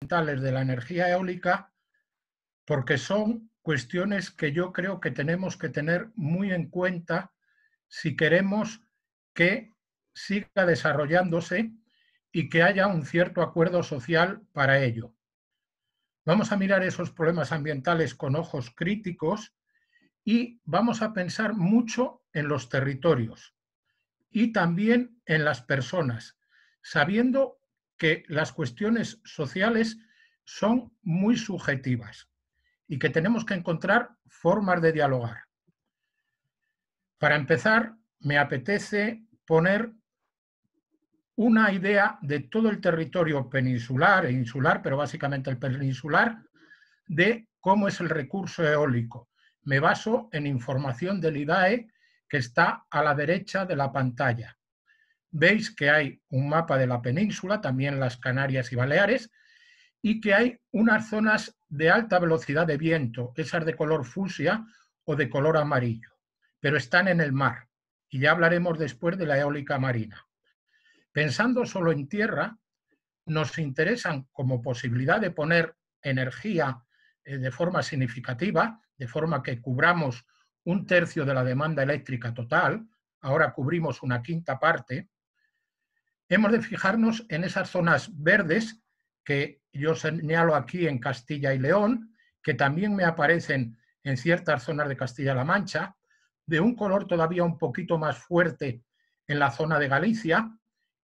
de la energía eólica porque son cuestiones que yo creo que tenemos que tener muy en cuenta si queremos que siga desarrollándose y que haya un cierto acuerdo social para ello. Vamos a mirar esos problemas ambientales con ojos críticos y vamos a pensar mucho en los territorios y también en las personas, sabiendo que las cuestiones sociales son muy subjetivas y que tenemos que encontrar formas de dialogar. Para empezar, me apetece poner una idea de todo el territorio peninsular e insular, pero básicamente el peninsular, de cómo es el recurso eólico. Me baso en información del IDAE que está a la derecha de la pantalla veis que hay un mapa de la península, también las Canarias y Baleares, y que hay unas zonas de alta velocidad de viento, esas de color fusia o de color amarillo, pero están en el mar, y ya hablaremos después de la eólica marina. Pensando solo en tierra, nos interesan como posibilidad de poner energía eh, de forma significativa, de forma que cubramos un tercio de la demanda eléctrica total, ahora cubrimos una quinta parte, hemos de fijarnos en esas zonas verdes que yo señalo aquí en Castilla y León, que también me aparecen en ciertas zonas de Castilla-La Mancha, de un color todavía un poquito más fuerte en la zona de Galicia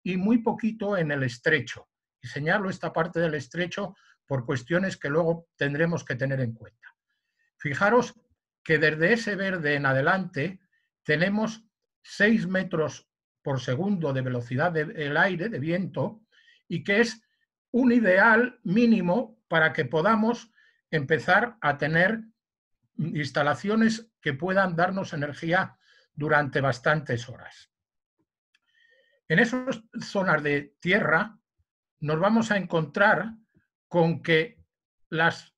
y muy poquito en el estrecho. Y señalo esta parte del estrecho por cuestiones que luego tendremos que tener en cuenta. Fijaros que desde ese verde en adelante tenemos 6 metros por segundo de velocidad del aire, de viento, y que es un ideal mínimo para que podamos empezar a tener instalaciones que puedan darnos energía durante bastantes horas. En esas zonas de tierra nos vamos a encontrar con que las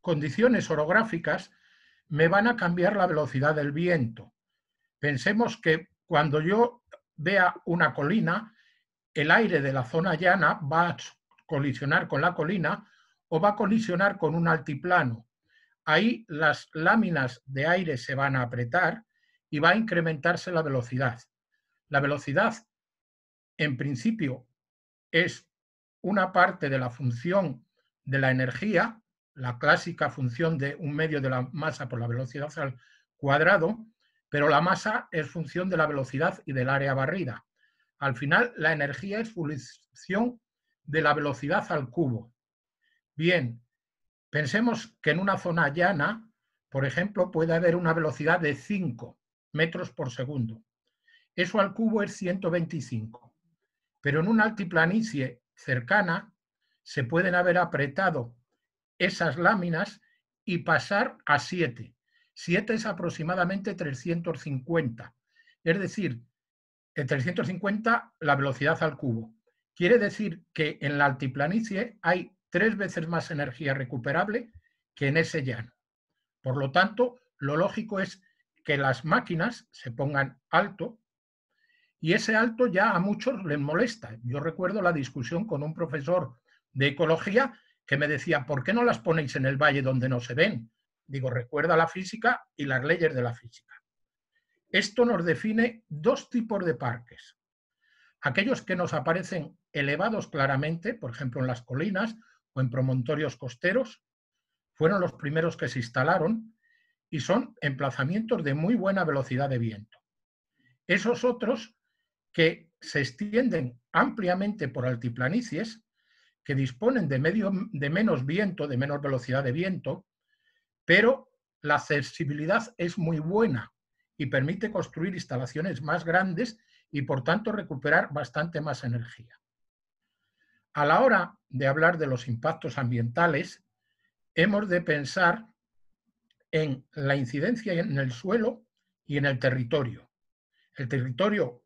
condiciones orográficas me van a cambiar la velocidad del viento. Pensemos que cuando yo vea una colina, el aire de la zona llana va a colisionar con la colina o va a colisionar con un altiplano. Ahí las láminas de aire se van a apretar y va a incrementarse la velocidad. La velocidad, en principio, es una parte de la función de la energía, la clásica función de un medio de la masa por la velocidad al cuadrado, pero la masa es función de la velocidad y del área barrida. Al final, la energía es función de la velocidad al cubo. Bien, pensemos que en una zona llana, por ejemplo, puede haber una velocidad de 5 metros por segundo. Eso al cubo es 125. Pero en una altiplanicie cercana se pueden haber apretado esas láminas y pasar a 7. 7 es aproximadamente 350, es decir, en 350 la velocidad al cubo. Quiere decir que en la altiplanicie hay tres veces más energía recuperable que en ese llano. Por lo tanto, lo lógico es que las máquinas se pongan alto y ese alto ya a muchos les molesta. Yo recuerdo la discusión con un profesor de ecología que me decía, ¿por qué no las ponéis en el valle donde no se ven? Digo, recuerda la física y las leyes de la física. Esto nos define dos tipos de parques. Aquellos que nos aparecen elevados claramente, por ejemplo en las colinas o en promontorios costeros, fueron los primeros que se instalaron y son emplazamientos de muy buena velocidad de viento. Esos otros que se extienden ampliamente por altiplanicies, que disponen de, medio, de menos viento, de menos velocidad de viento, pero la accesibilidad es muy buena y permite construir instalaciones más grandes y por tanto recuperar bastante más energía. A la hora de hablar de los impactos ambientales, hemos de pensar en la incidencia en el suelo y en el territorio. El territorio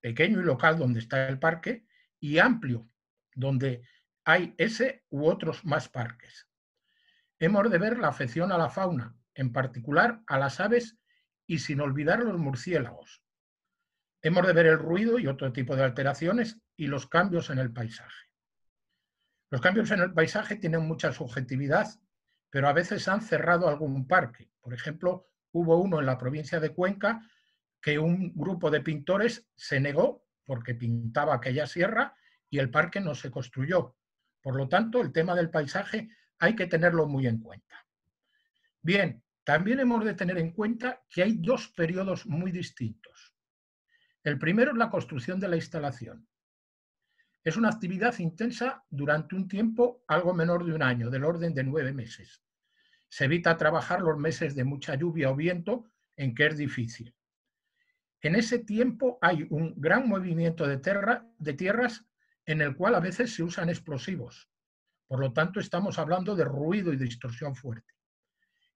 pequeño y local donde está el parque y amplio, donde hay ese u otros más parques hemos de ver la afección a la fauna, en particular a las aves y sin olvidar los murciélagos. Hemos de ver el ruido y otro tipo de alteraciones y los cambios en el paisaje. Los cambios en el paisaje tienen mucha subjetividad, pero a veces han cerrado algún parque. Por ejemplo, hubo uno en la provincia de Cuenca que un grupo de pintores se negó porque pintaba aquella sierra y el parque no se construyó. Por lo tanto, el tema del paisaje hay que tenerlo muy en cuenta. Bien, también hemos de tener en cuenta que hay dos periodos muy distintos. El primero es la construcción de la instalación. Es una actividad intensa durante un tiempo algo menor de un año, del orden de nueve meses. Se evita trabajar los meses de mucha lluvia o viento en que es difícil. En ese tiempo hay un gran movimiento de, de tierras en el cual a veces se usan explosivos, por lo tanto, estamos hablando de ruido y distorsión fuerte.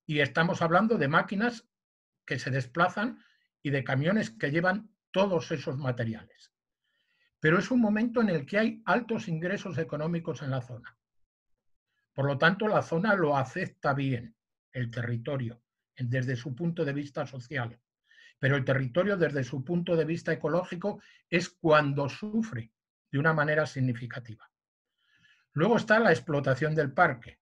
Y estamos hablando de máquinas que se desplazan y de camiones que llevan todos esos materiales. Pero es un momento en el que hay altos ingresos económicos en la zona. Por lo tanto, la zona lo acepta bien, el territorio, desde su punto de vista social. Pero el territorio, desde su punto de vista ecológico, es cuando sufre de una manera significativa. Luego está la explotación del parque,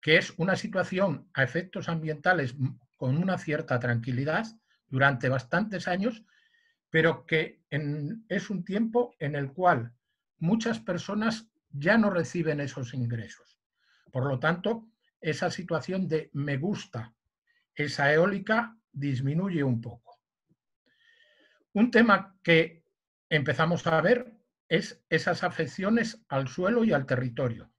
que es una situación a efectos ambientales con una cierta tranquilidad durante bastantes años, pero que es un tiempo en el cual muchas personas ya no reciben esos ingresos. Por lo tanto, esa situación de me gusta, esa eólica disminuye un poco. Un tema que empezamos a ver es esas afecciones al suelo y al territorio.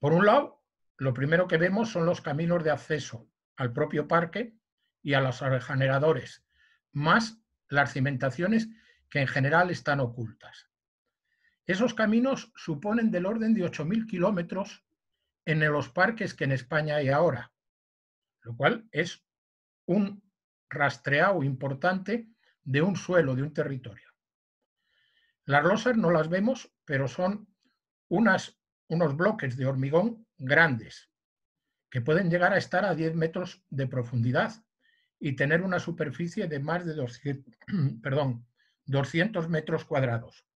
Por un lado, lo primero que vemos son los caminos de acceso al propio parque y a los regeneradores, más las cimentaciones que en general están ocultas. Esos caminos suponen del orden de 8.000 kilómetros en los parques que en España hay ahora, lo cual es un rastreado importante de un suelo, de un territorio. Las losas no las vemos, pero son unos bloques de hormigón grandes, que pueden llegar a estar a 10 metros de profundidad y tener una superficie de más de 200, 200 metros cuadrados.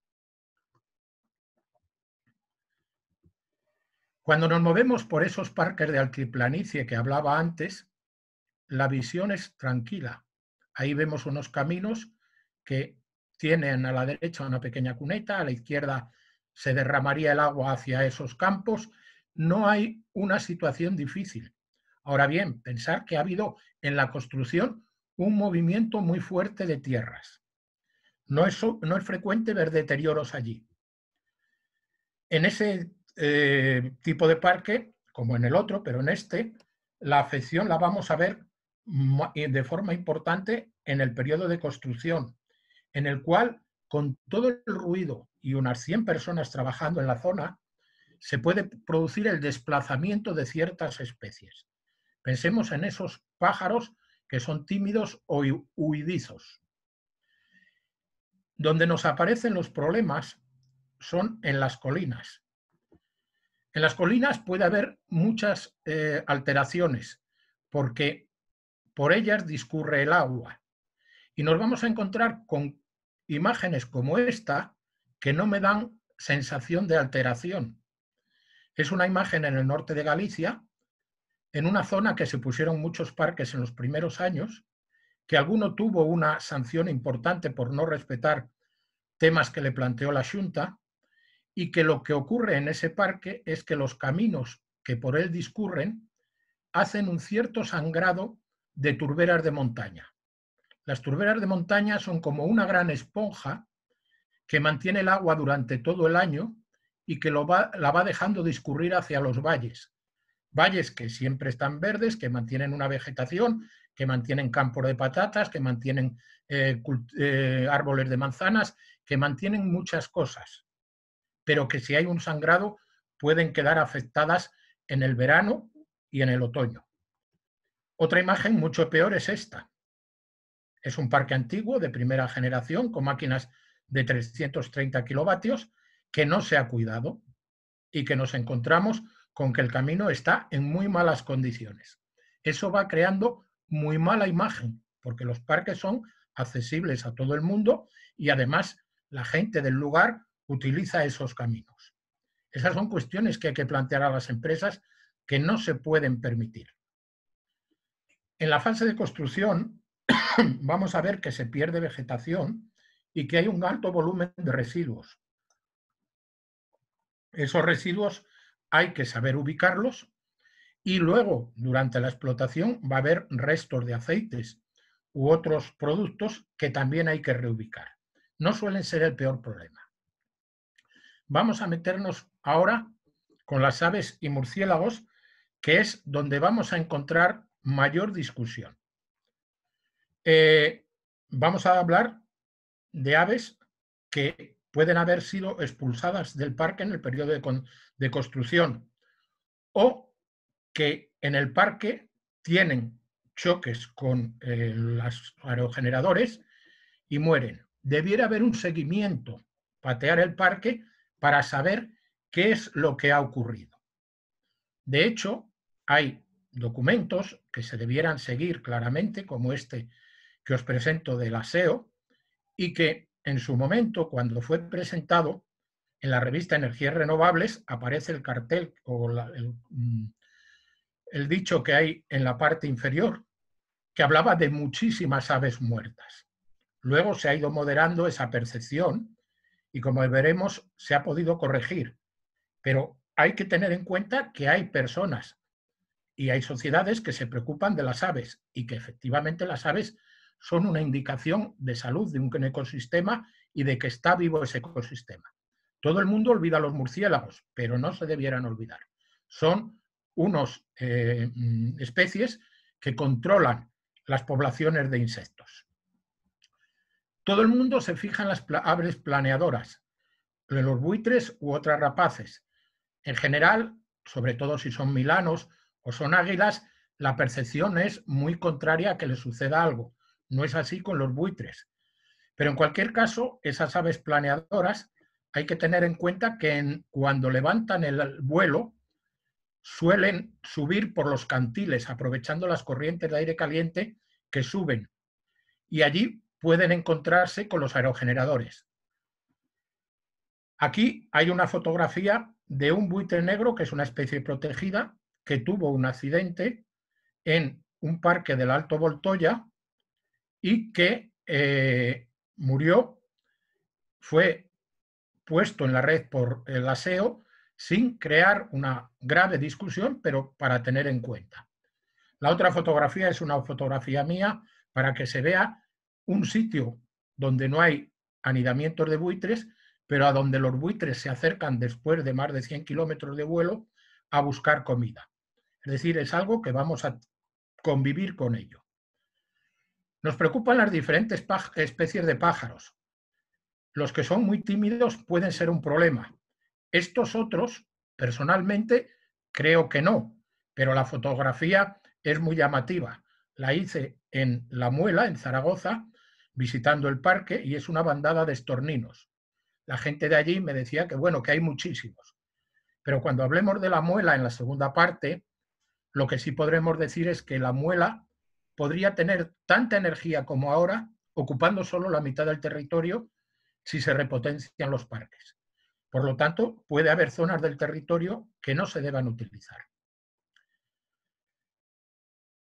Cuando nos movemos por esos parques de altiplanicie que hablaba antes, la visión es tranquila. Ahí vemos unos caminos que tienen a la derecha una pequeña cuneta, a la izquierda se derramaría el agua hacia esos campos, no hay una situación difícil. Ahora bien, pensar que ha habido en la construcción un movimiento muy fuerte de tierras. No es, frecuente ver deterioros allí. En ese eh, tipo de parque, como en el otro, pero en este, la afección la vamos a ver de forma importante en el periodo de construcción, en el cual, con todo el ruido y unas 100 personas trabajando en la zona, se puede producir el desplazamiento de ciertas especies. Pensemos en esos pájaros que son tímidos o huidizos. Donde nos aparecen los problemas son en las colinas. En las colinas puede haber muchas eh, alteraciones, porque por ellas discurre el agua. Y nos vamos a encontrar con imágenes como esta que no me dan sensación de alteración. Es una imagen en el norte de Galicia, en una zona que se pusieron muchos parques en los primeros años, que alguno tuvo una sanción importante por no respetar temas que le planteó la Junta, y que lo que ocurre en ese parque es que los caminos que por él discurren hacen un cierto sangrado de turberas de montaña. Las turberas de montaña son como una gran esponja que mantiene el agua durante todo el año y que la va dejando discurrir hacia los valles. Valles que siempre están verdes, que mantienen una vegetación, que mantienen campos de patatas, que mantienen eh, eh, árboles de manzanas, que mantienen muchas cosas, pero que si hay un sangrado pueden quedar afectadas en el verano y en el otoño. Otra imagen mucho peor es esta. Es un parque antiguo de primera generación con máquinas de 330 kilovatios que no se ha cuidado y que nos encontramos con que el camino está en muy malas condiciones. Eso va creando muy mala imagen, porque los parques son accesibles a todo el mundo y además la gente del lugar utiliza esos caminos. Esas son cuestiones que hay que plantear a las empresas que no se pueden permitir. En la fase de construcción, vamos a ver que se pierde vegetación y que hay un alto volumen de residuos. Esos residuos hay que saber ubicarlos y luego, durante la explotación, va a haber restos de aceites u otros productos que también hay que reubicar. No suelen ser el peor problema. Vamos a meternos ahora con las aves y murciélagos, que es donde vamos a encontrar mayor discusión. Eh, vamos a hablar de aves que pueden haber sido expulsadas del parque en el periodo de, construcción o que en el parque tienen choques con eh, los aerogeneradores y mueren. Debiera haber un seguimiento, patear el parque para saber qué es lo que ha ocurrido. De hecho, hay documentos que se debieran seguir claramente, como este que os presento del aseo y que en su momento, cuando fue presentado en la revista Energías Renovables, aparece el cartel o mm, el dicho que hay en la parte inferior, que hablaba de muchísimas aves muertas. Luego se ha ido moderando esa percepción y como veremos se ha podido corregir. Pero hay que tener en cuenta que hay personas y hay sociedades que se preocupan de las aves y que efectivamente las aves son una indicación de salud de un ecosistema y de que está vivo ese ecosistema. Todo el mundo olvida los murciélagos, pero no se debieran olvidar. Son unos eh, mm, especies que controlan las poblaciones de insectos. Todo el mundo se fija en las aves planeadoras, en los buitres u otras rapaces. En general, sobre todo si son milanos o son águilas, la percepción es muy contraria a que le suceda algo. No es así con los buitres. Pero en cualquier caso, esas aves planeadoras hay que tener en cuenta que cuando levantan el vuelo suelen subir por los cantiles, aprovechando las corrientes de aire caliente que suben. Y allí pueden encontrarse con los aerogeneradores. Aquí hay una fotografía de un buitre negro, que es una especie protegida, que tuvo un accidente en un parque del Alto Voltoya y que eh, murió, fue puesto en la red por el aseo sin crear una grave discusión, pero para tener en cuenta. La otra fotografía es una fotografía mía para que se vea un sitio donde no hay anidamientos de buitres, pero a donde los buitres se acercan después de más de 100 kilómetros de vuelo a buscar comida. Es decir, es algo que vamos a convivir con ello. Nos preocupan las diferentes especies de pájaros. Los que son muy tímidos pueden ser un problema. Estos otros, personalmente, creo que no, pero la fotografía es muy llamativa. La hice en La Muela, en Zaragoza, visitando el parque, y es una bandada de estorninos. La gente de allí me decía que, bueno, que hay muchísimos. Pero cuando hablemos de la muela en la segunda parte, lo que sí podremos decir es que la muela podría tener tanta energía como ahora, ocupando solo la mitad del territorio si se repotencian los parques. Por lo tanto, puede haber zonas del territorio que no se deban utilizar.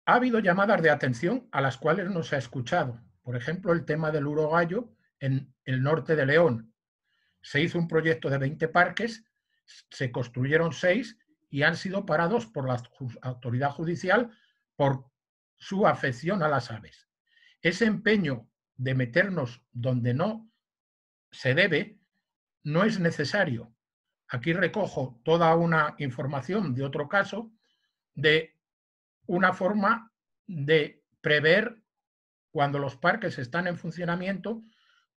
Ha habido llamadas de atención a las cuales no se ha escuchado. Por ejemplo, el tema del urogallo en el norte de León. Se hizo un proyecto de 20 parques, se construyeron 6 y han sido parados por la autoridad judicial por su afección a las aves. Ese empeño de meternos donde no se debe no es necesario. Aquí recojo toda una información de otro caso de una forma de prever cuando los parques están en funcionamiento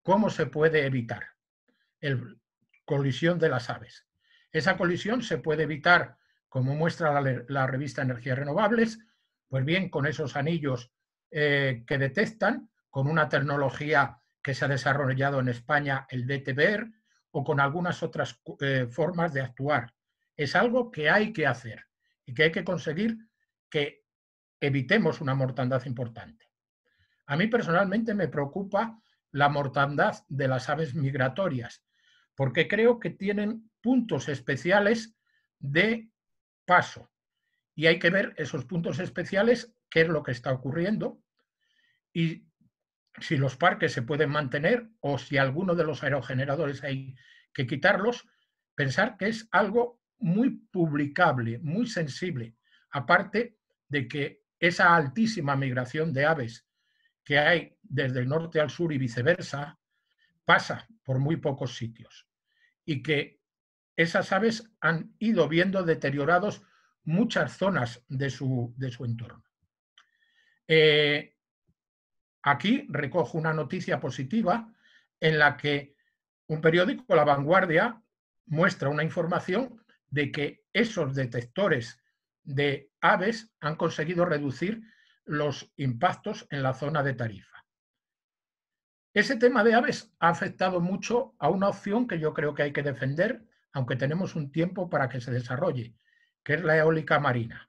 cómo se puede evitar la colisión de las aves. Esa colisión se puede evitar, como muestra la, la revista Energías Renovables, pues bien, con esos anillos eh, que detectan, con una tecnología que se ha desarrollado en España, el DTBR, o con algunas otras eh, formas de actuar. Es algo que hay que hacer y que hay que conseguir que evitemos una mortandad importante. A mí personalmente me preocupa la mortandad de las aves migratorias, porque creo que tienen puntos especiales de paso y hay que ver esos puntos especiales, qué es lo que está ocurriendo y si los parques se pueden mantener o si alguno de los aerogeneradores hay que quitarlos, pensar que es algo muy publicable, muy sensible, aparte de que esa altísima migración de aves que hay desde el norte al sur y viceversa pasa por muy pocos sitios y que esas aves han ido viendo deteriorados muchas zonas de su, entorno. Eh, aquí recojo una noticia positiva en la que un periódico, La Vanguardia, muestra una información de que esos detectores de aves han conseguido reducir los impactos en la zona de tarifa. Ese tema de aves ha afectado mucho a una opción que yo creo que hay que defender, aunque tenemos un tiempo para que se desarrolle, que es la eólica marina.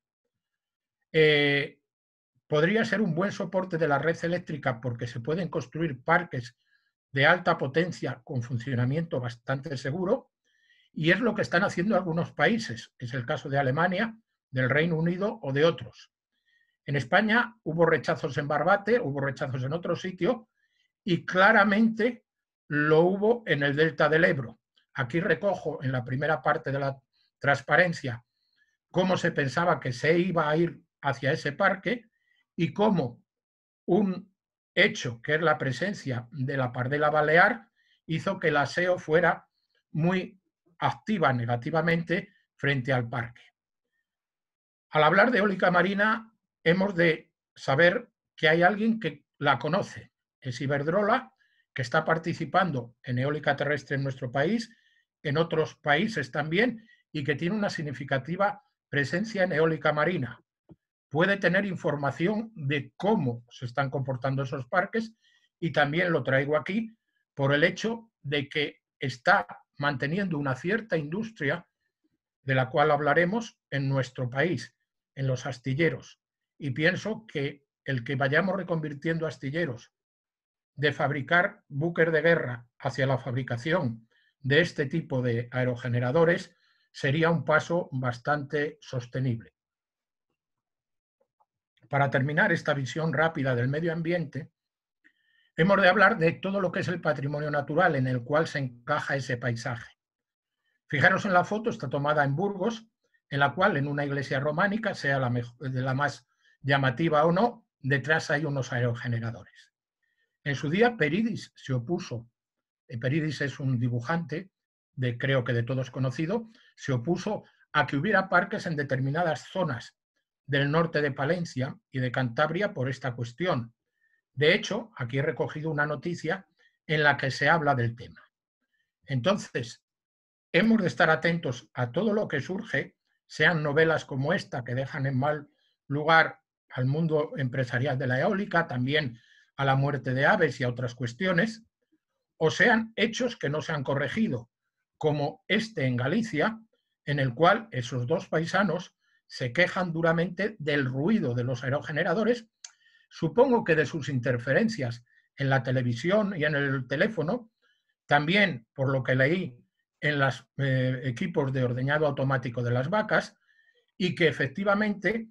Eh, podría ser un buen soporte de la red eléctrica porque se pueden construir parques de alta potencia con funcionamiento bastante seguro y es lo que están haciendo algunos países, es el caso de Alemania, del Reino Unido o de otros. En España hubo rechazos en Barbate, hubo rechazos en otro sitio y claramente lo hubo en el delta del Ebro. Aquí recojo en la primera parte de la transparencia cómo se pensaba que se iba a ir hacia ese parque y cómo un hecho, que es la presencia de la pardela balear, hizo que el aseo fuera muy activa negativamente frente al parque. Al hablar de eólica marina, hemos de saber que hay alguien que la conoce. Es Iberdrola, que está participando en eólica terrestre en nuestro país, en otros países también, y que tiene una significativa presencia en eólica marina, puede tener información de cómo se están comportando esos parques y también lo traigo aquí por el hecho de que está manteniendo una cierta industria de la cual hablaremos en nuestro país, en los astilleros. Y pienso que el que vayamos reconvirtiendo astilleros de fabricar buques de guerra hacia la fabricación de este tipo de aerogeneradores sería un paso bastante sostenible. Para terminar esta visión rápida del medio ambiente, hemos de hablar de todo lo que es el patrimonio natural en el cual se encaja ese paisaje. Fijaros en la foto, está tomada en Burgos, en la cual en una iglesia románica, sea la, de la más llamativa o no, detrás hay unos aerogeneradores. En su día Peridis se opuso. Eh, Peridis es un dibujante, de, creo que de todos conocido, se opuso a que hubiera parques en determinadas zonas del norte de Palencia y de Cantabria por esta cuestión. De hecho, aquí he recogido una noticia en la que se habla del tema. Entonces, hemos de estar atentos a todo lo que surge, sean novelas como esta que dejan en mal lugar al mundo empresarial de la eólica, también a la muerte de aves y a otras cuestiones, o sean hechos que no se han corregido, como este en Galicia, en el cual esos dos paisanos se quejan duramente del ruido de los aerogeneradores, supongo que de sus interferencias en la televisión y en el teléfono, también, por lo que leí, en los eh, equipos de ordeñado automático de las vacas, y que efectivamente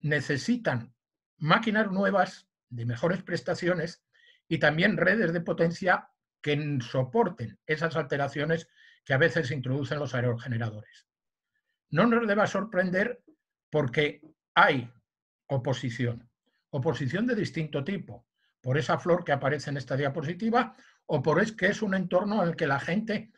necesitan máquinas nuevas de mejores prestaciones y también redes de potencia que soporten esas alteraciones que a veces se introducen los aerogeneradores. No nos deba sorprender porque hay oposición, oposición de distinto tipo, por esa flor que aparece en esta diapositiva o por es que es un entorno en el que la gente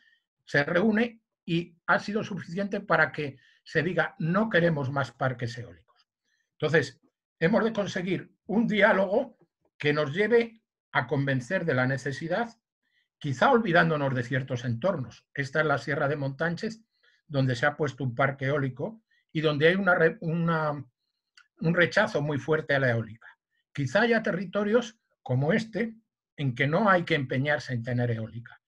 se reúne y ha sido suficiente para que se diga no queremos más parques eólicos. Entonces, hemos de conseguir un diálogo que nos lleve a convencer de la necesidad quizá olvidándonos de ciertos entornos. Esta es la Sierra de Montánchez, donde se ha puesto un parque eólico y donde hay una, un rechazo muy fuerte a la eólica. Quizá haya territorios como este en que no hay que empeñarse en tener eólica.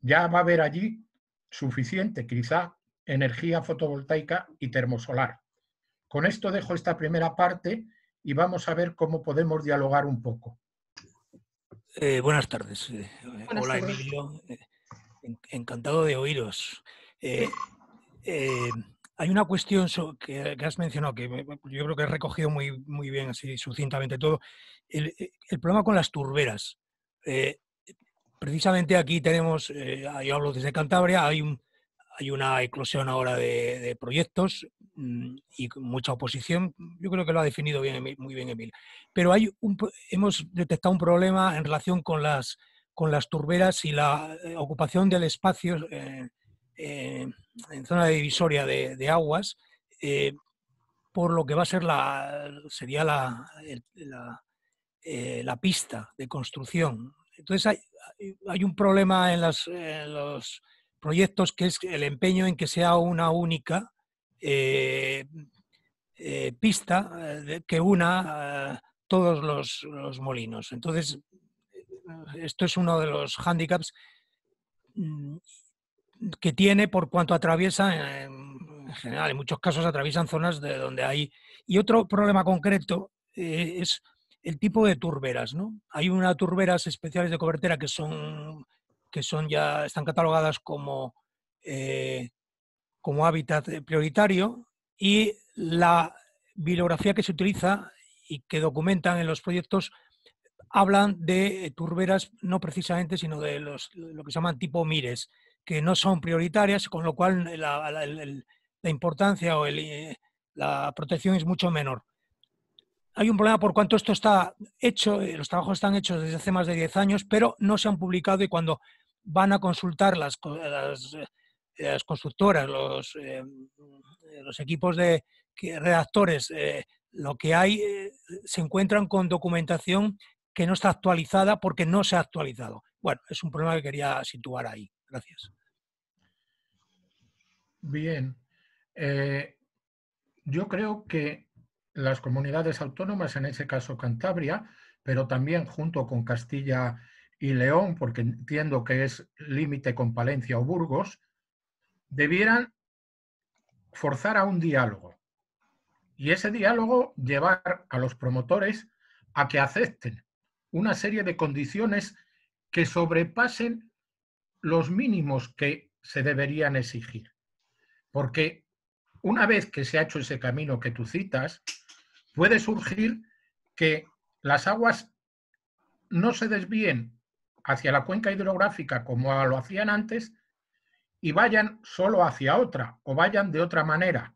Ya va a haber allí suficiente, quizá, energía fotovoltaica y termosolar. Con esto dejo esta primera parte y vamos a ver cómo podemos dialogar un poco. Eh, buenas tardes. Eh, eh, hola, Emilio. Encantado de oíros. hay una cuestión que, has mencionado que yo creo que has recogido muy, muy bien, así sucintamente todo. el problema con las turberas. precisamente aquí tenemos, yo hablo desde Cantabria, hay un, hay una eclosión ahora de, proyectos mm, y mucha oposición. Yo creo que lo ha definido bien, muy bien Emil. Pero hay hemos detectado un problema en relación con las, con las turberas y la eh, ocupación del espacio eh, eh, en zona divisoria de, aguas, por lo que va a ser la, sería la, la, pista de construcción. Entonces hay, hay un problema en, las, en los proyectos, que es el empeño en que sea una única eh, eh, pista eh, que una todos los, molinos. Entonces, esto es uno de los hándicaps mm, que tiene por cuanto atraviesa, en general, en muchos casos atraviesan zonas de donde hay... Y otro problema concreto es el tipo de turberas, Hay unas turberas especiales de cobertera que son que son ya están catalogadas como, eh, como hábitat eh, prioritario y la bibliografía que se utiliza y que documentan en los proyectos hablan de eh, turberas no precisamente, sino de lo que se llaman tipo mires, que no son prioritarias, con lo cual la, importancia o la protección es mucho menor. Hay un problema por cuanto esto está hecho, los trabajos están hechos desde hace más de 10 años, pero no se han publicado y cuando van a consultar las, eh, las, constructoras, los, eh, los, equipos de redactores, eh, lo que hay, se encuentran con documentación que no está actualizada porque no se ha actualizado. Bueno, es un problema que quería situar ahí. Gracias. Bien. yo creo que las comunidades autónomas, en ese caso Cantabria, pero también junto con Castilla y León, porque entiendo que es límite con Palencia o Burgos, debieran forzar a un diálogo. Y ese diálogo llevar a los promotores a que acepten una serie de condiciones que sobrepasen los mínimos que se deberían exigir. Porque una vez que se ha hecho ese camino que tú citas, puede surgir que las aguas no se desvíen hacia la cuenca hidrográfica como lo hacían antes y vayan solo hacia otra o vayan de otra manera.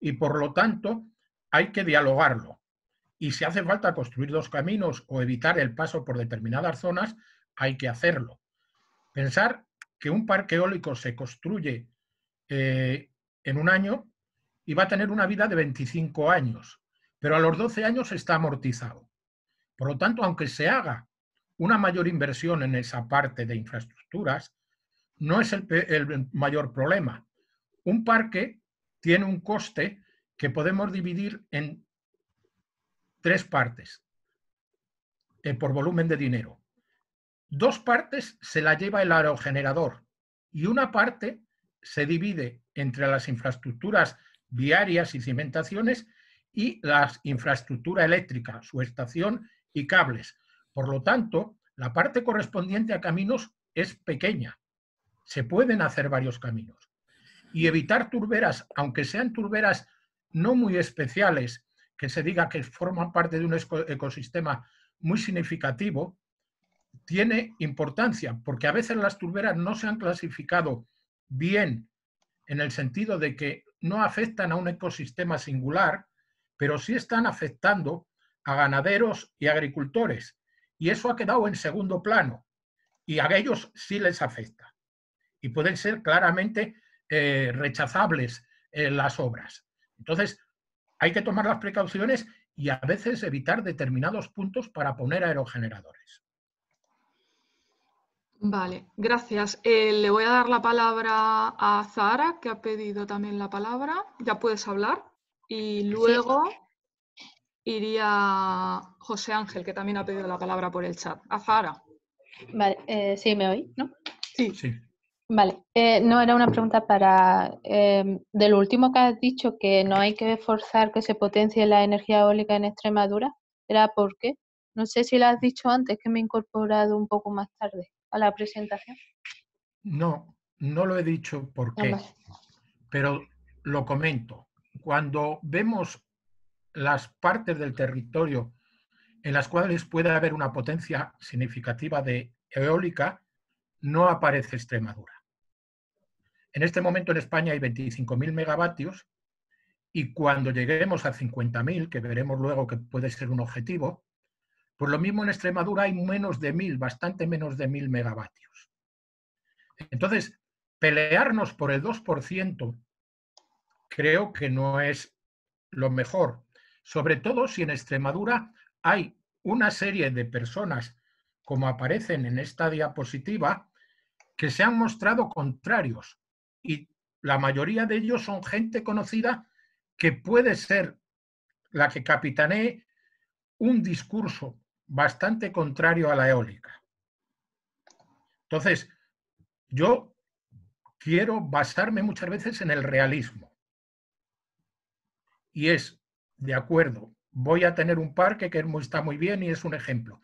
Y por lo tanto hay que dialogarlo. Y si hace falta construir dos caminos o evitar el paso por determinadas zonas, hay que hacerlo. Pensar que un parque eólico se construye eh, en un año y va a tener una vida de 25 años, pero a los 12 años está amortizado. Por lo tanto, aunque se haga una mayor inversión en esa parte de infraestructuras no es el, mayor problema. Un parque tiene un coste que podemos dividir en tres partes eh, por volumen de dinero. Dos partes se la lleva el aerogenerador y una parte se divide entre las infraestructuras viarias y cimentaciones y la infraestructura eléctrica, su estación y cables. Por lo tanto, la parte correspondiente a caminos es pequeña. Se pueden hacer varios caminos. Y evitar turberas, aunque sean turberas no muy especiales, que se diga que forman parte de un ecosistema muy significativo, tiene importancia, porque a veces las turberas no se han clasificado bien en el sentido de que no afectan a un ecosistema singular, pero sí están afectando a ganaderos y agricultores. Y eso ha quedado en segundo plano. Y a ellos sí les afecta. Y pueden ser claramente eh, rechazables eh, las obras. Entonces, hay que tomar las precauciones y a veces evitar determinados puntos para poner aerogeneradores. Vale, gracias. Eh, le voy a dar la palabra a Zara que ha pedido también la palabra. Ya puedes hablar. Y luego iría José Ángel, que también ha pedido la palabra por el chat. Azahara. Vale, eh, sí, me oí, ¿no? Sí. Vale, eh, no era una pregunta para. Em, del último que has dicho, que no hay que forzar que se potencie la energía eólica en Extremadura, ¿era por qué? No sé si lo has dicho antes, que me he incorporado un poco más tarde a la presentación. No, no lo he dicho por ah, qué, pero lo comento. Cuando vemos las partes del territorio en las cuales puede haber una potencia significativa de eólica, no aparece Extremadura. En este momento en España hay 25.000 megavatios y cuando lleguemos a 50.000, que veremos luego que puede ser un objetivo, pues lo mismo en Extremadura hay menos de 1.000, bastante menos de 1.000 megavatios. Entonces, pelearnos por el 2% creo que no es lo mejor sobre todo si en Extremadura hay una serie de personas, como aparecen en esta diapositiva, que se han mostrado contrarios y la mayoría de ellos son gente conocida que puede ser la que capitanee un discurso bastante contrario a la eólica. Entonces, yo quiero basarme muchas veces en el realismo. Y es de acuerdo, voy a tener un parque que está muy bien y es un ejemplo,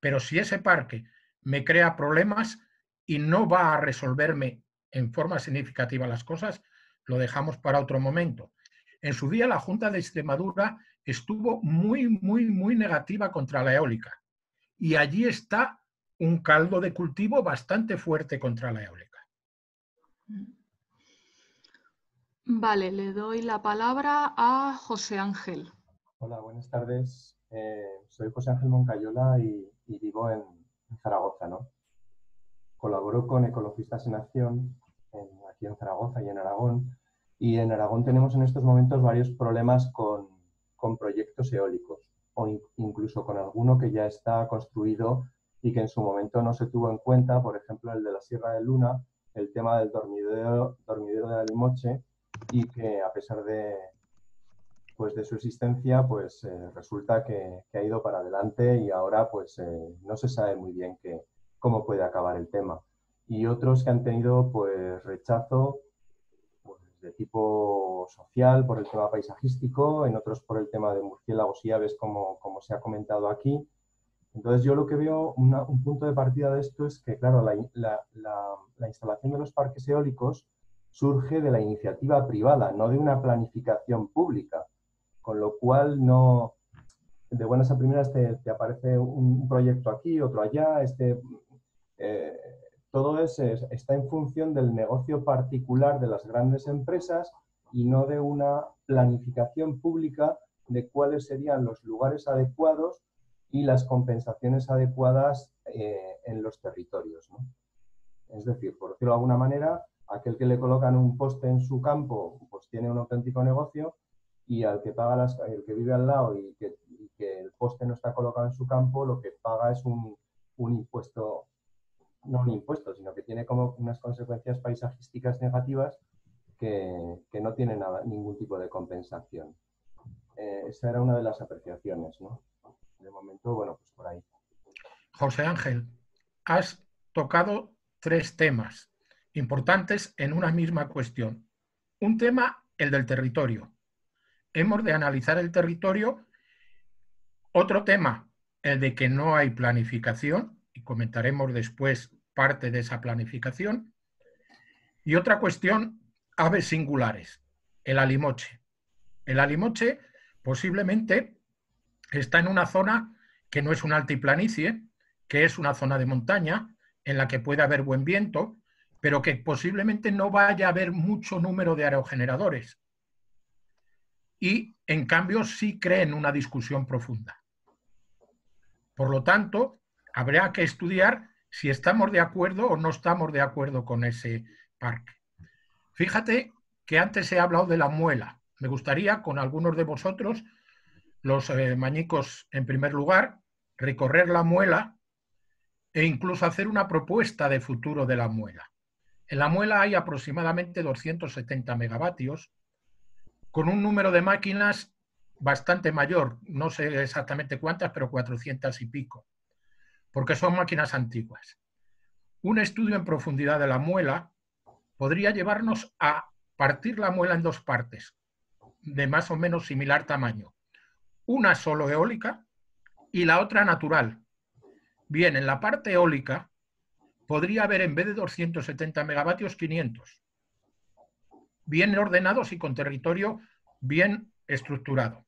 pero si ese parque me crea problemas y no va a resolverme en forma significativa las cosas, lo dejamos para otro momento. En su día la Junta de Extremadura estuvo muy, muy, muy negativa contra la eólica y allí está un caldo de cultivo bastante fuerte contra la eólica. Mm. Vale, le doy la palabra a José Ángel. Hola, buenas tardes. Eh, soy José Ángel Moncayola y, vivo en, Zaragoza. ¿no? Colaboro con Ecologistas en Acción aquí en Zaragoza y en Aragón. Y en Aragón tenemos en estos momentos varios problemas con, con proyectos eólicos o incluso con alguno que ya está construido y que en su momento no se tuvo en cuenta, por ejemplo, el de la Sierra de Luna, el tema del dormidero, dormidero de Alimoche, y que a pesar de, pues, su existencia, pues eh, resulta que, ha ido para adelante y ahora pues eh, no se sabe muy bien cómo puede acabar el tema. Y otros que han tenido pues rechazo pues, de tipo social por el tema paisajístico, en otros por el tema de murciélagos y aves, como, se ha comentado aquí. Entonces yo lo que veo, un punto de partida de esto es que, claro, la instalación de los parques eólicos surge de la iniciativa privada, no de una planificación pública. Con lo cual, no de buenas a primeras te, aparece un proyecto aquí, otro allá, este, eh, todo eso está en función del negocio particular de las grandes empresas y no de una planificación pública de cuáles serían los lugares adecuados y las compensaciones adecuadas eh, en los territorios. Es decir, por decirlo de alguna manera, aquel que le colocan un poste en su campo, pues tiene un auténtico negocio y al que paga las, el que vive al lado y que, el poste no está colocado en su campo, lo que paga es un, impuesto, no un impuesto, sino que tiene como unas consecuencias paisajísticas negativas que, no tienen ningún tipo de compensación. Eh, esa era una de las apreciaciones, ¿no? De momento, bueno, pues por ahí. José Ángel, has tocado tres temas importantes en una misma cuestión. Un tema, el del territorio. Hemos de analizar el territorio. Otro tema, el de que no hay planificación, y comentaremos después parte de esa planificación. Y otra cuestión, aves singulares, el alimoche. El alimoche posiblemente está en una zona que no es un altiplanicie, que es una zona de montaña, en la que puede haber buen viento, pero que posiblemente no vaya a haber mucho número de aerogeneradores. Y en cambio sí creen una discusión profunda. Por lo tanto, habrá que estudiar si estamos de acuerdo o no estamos de acuerdo con ese parque. Fíjate que antes he hablado de la muela. Me gustaría con algunos de vosotros, los eh, mañicos en primer lugar, recorrer la muela e incluso hacer una propuesta de futuro de la muela. En la muela hay aproximadamente 270 megavatios, con un número de máquinas bastante mayor, no sé exactamente cuántas, pero 400 y pico, porque son máquinas antiguas. Un estudio en profundidad de la muela podría llevarnos a partir la muela en dos partes, de más o menos similar tamaño. Una solo eólica y la otra natural. Bien, en la parte eólica podría haber en vez de 270 megavatios 500, bien ordenados y con territorio bien estructurado.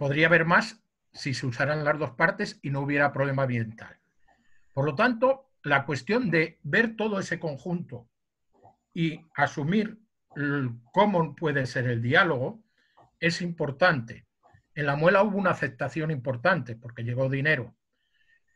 Podría haber más si se usaran las dos partes y no hubiera problema ambiental. Por lo tanto, la cuestión de ver todo ese conjunto y asumir cómo puede ser el diálogo es importante. En la muela hubo una aceptación importante porque llegó dinero.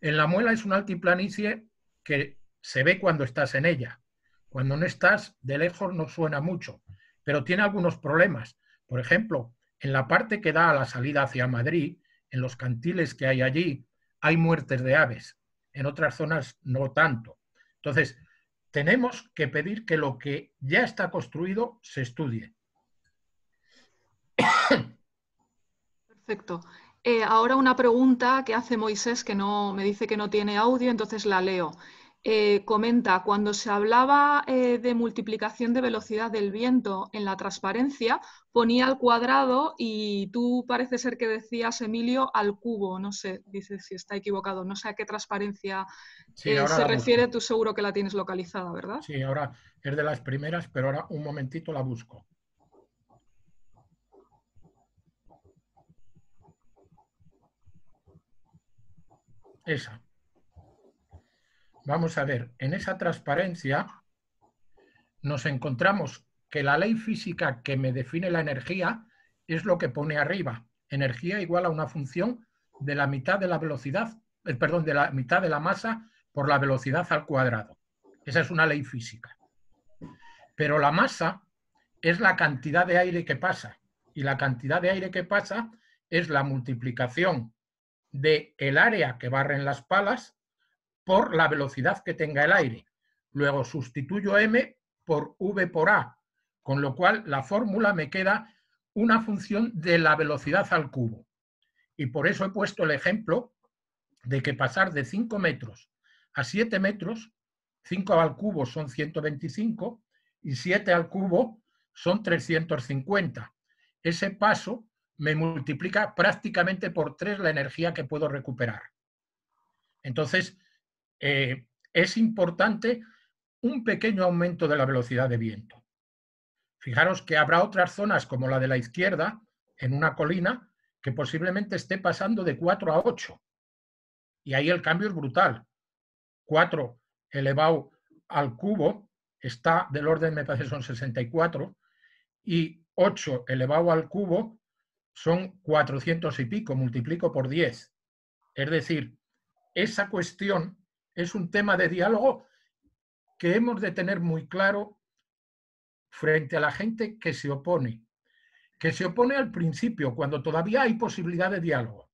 En la muela es una altiplanicie que se ve cuando estás en ella. Cuando no estás, de lejos no suena mucho, pero tiene algunos problemas. Por ejemplo, en la parte que da a la salida hacia Madrid, en los cantiles que hay allí, hay muertes de aves. En otras zonas no tanto. Entonces, tenemos que pedir que lo que ya está construido se estudie. Perfecto. Eh, ahora una pregunta que hace Moisés, que no me dice que no tiene audio, entonces la leo. Eh, comenta, cuando se hablaba eh, de multiplicación de velocidad del viento en la transparencia, ponía al cuadrado y tú parece ser que decías, Emilio, al cubo. No sé, dice si está equivocado. No sé a qué transparencia se refiere. Tú seguro que la tienes localizada, ¿verdad? Sí, ahora es de las primeras, pero ahora un momentito la busco. Esa. Vamos a ver, en esa transparencia nos encontramos que la ley física que me define la energía es lo que pone arriba. Energía igual a una función de la mitad de la velocidad, eh, perdón, de la mitad de la masa por la velocidad al cuadrado. Esa es una ley física. Pero la masa es la cantidad de aire que pasa. Y la cantidad de aire que pasa es la multiplicación de el área que barren las palas por la velocidad que tenga el aire. Luego sustituyo m por v por a, con lo cual la fórmula me queda una función de la velocidad al cubo. Y por eso he puesto el ejemplo de que pasar de 5 metros a 7 metros, 5 al cubo son 125 y 7 al cubo son 350. Ese paso me multiplica prácticamente por tres la energía que puedo recuperar. Entonces, eh, es importante un pequeño aumento de la velocidad de viento. Fijaros que habrá otras zonas como la de la izquierda, en una colina, que posiblemente esté pasando de 4 a 8. Y ahí el cambio es brutal. 4 elevado al cubo está del orden, me parece, son 64, y 8 elevado al cubo son 400 y pico, multiplico por 10. Es decir, esa cuestión es un tema de diálogo que hemos de tener muy claro frente a la gente que se opone, que se opone al principio, cuando todavía hay posibilidad de diálogo.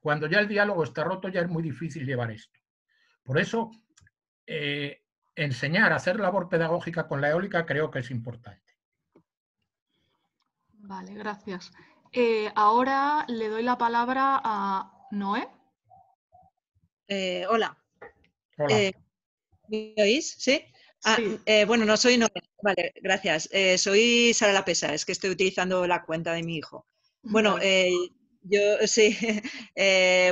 Cuando ya el diálogo está roto, ya es muy difícil llevar esto. Por eso, eh, enseñar, hacer labor pedagógica con la eólica creo que es importante. Vale, gracias. Eh, ahora le doy la palabra a Noé. Eh, hola. Eh, ¿Me oís? ¿Sí? Ah, bueno, no soy Noé. Vale, gracias. soy Sara La Pesa, es que estoy utilizando la cuenta de mi hijo. Bueno, yo sí.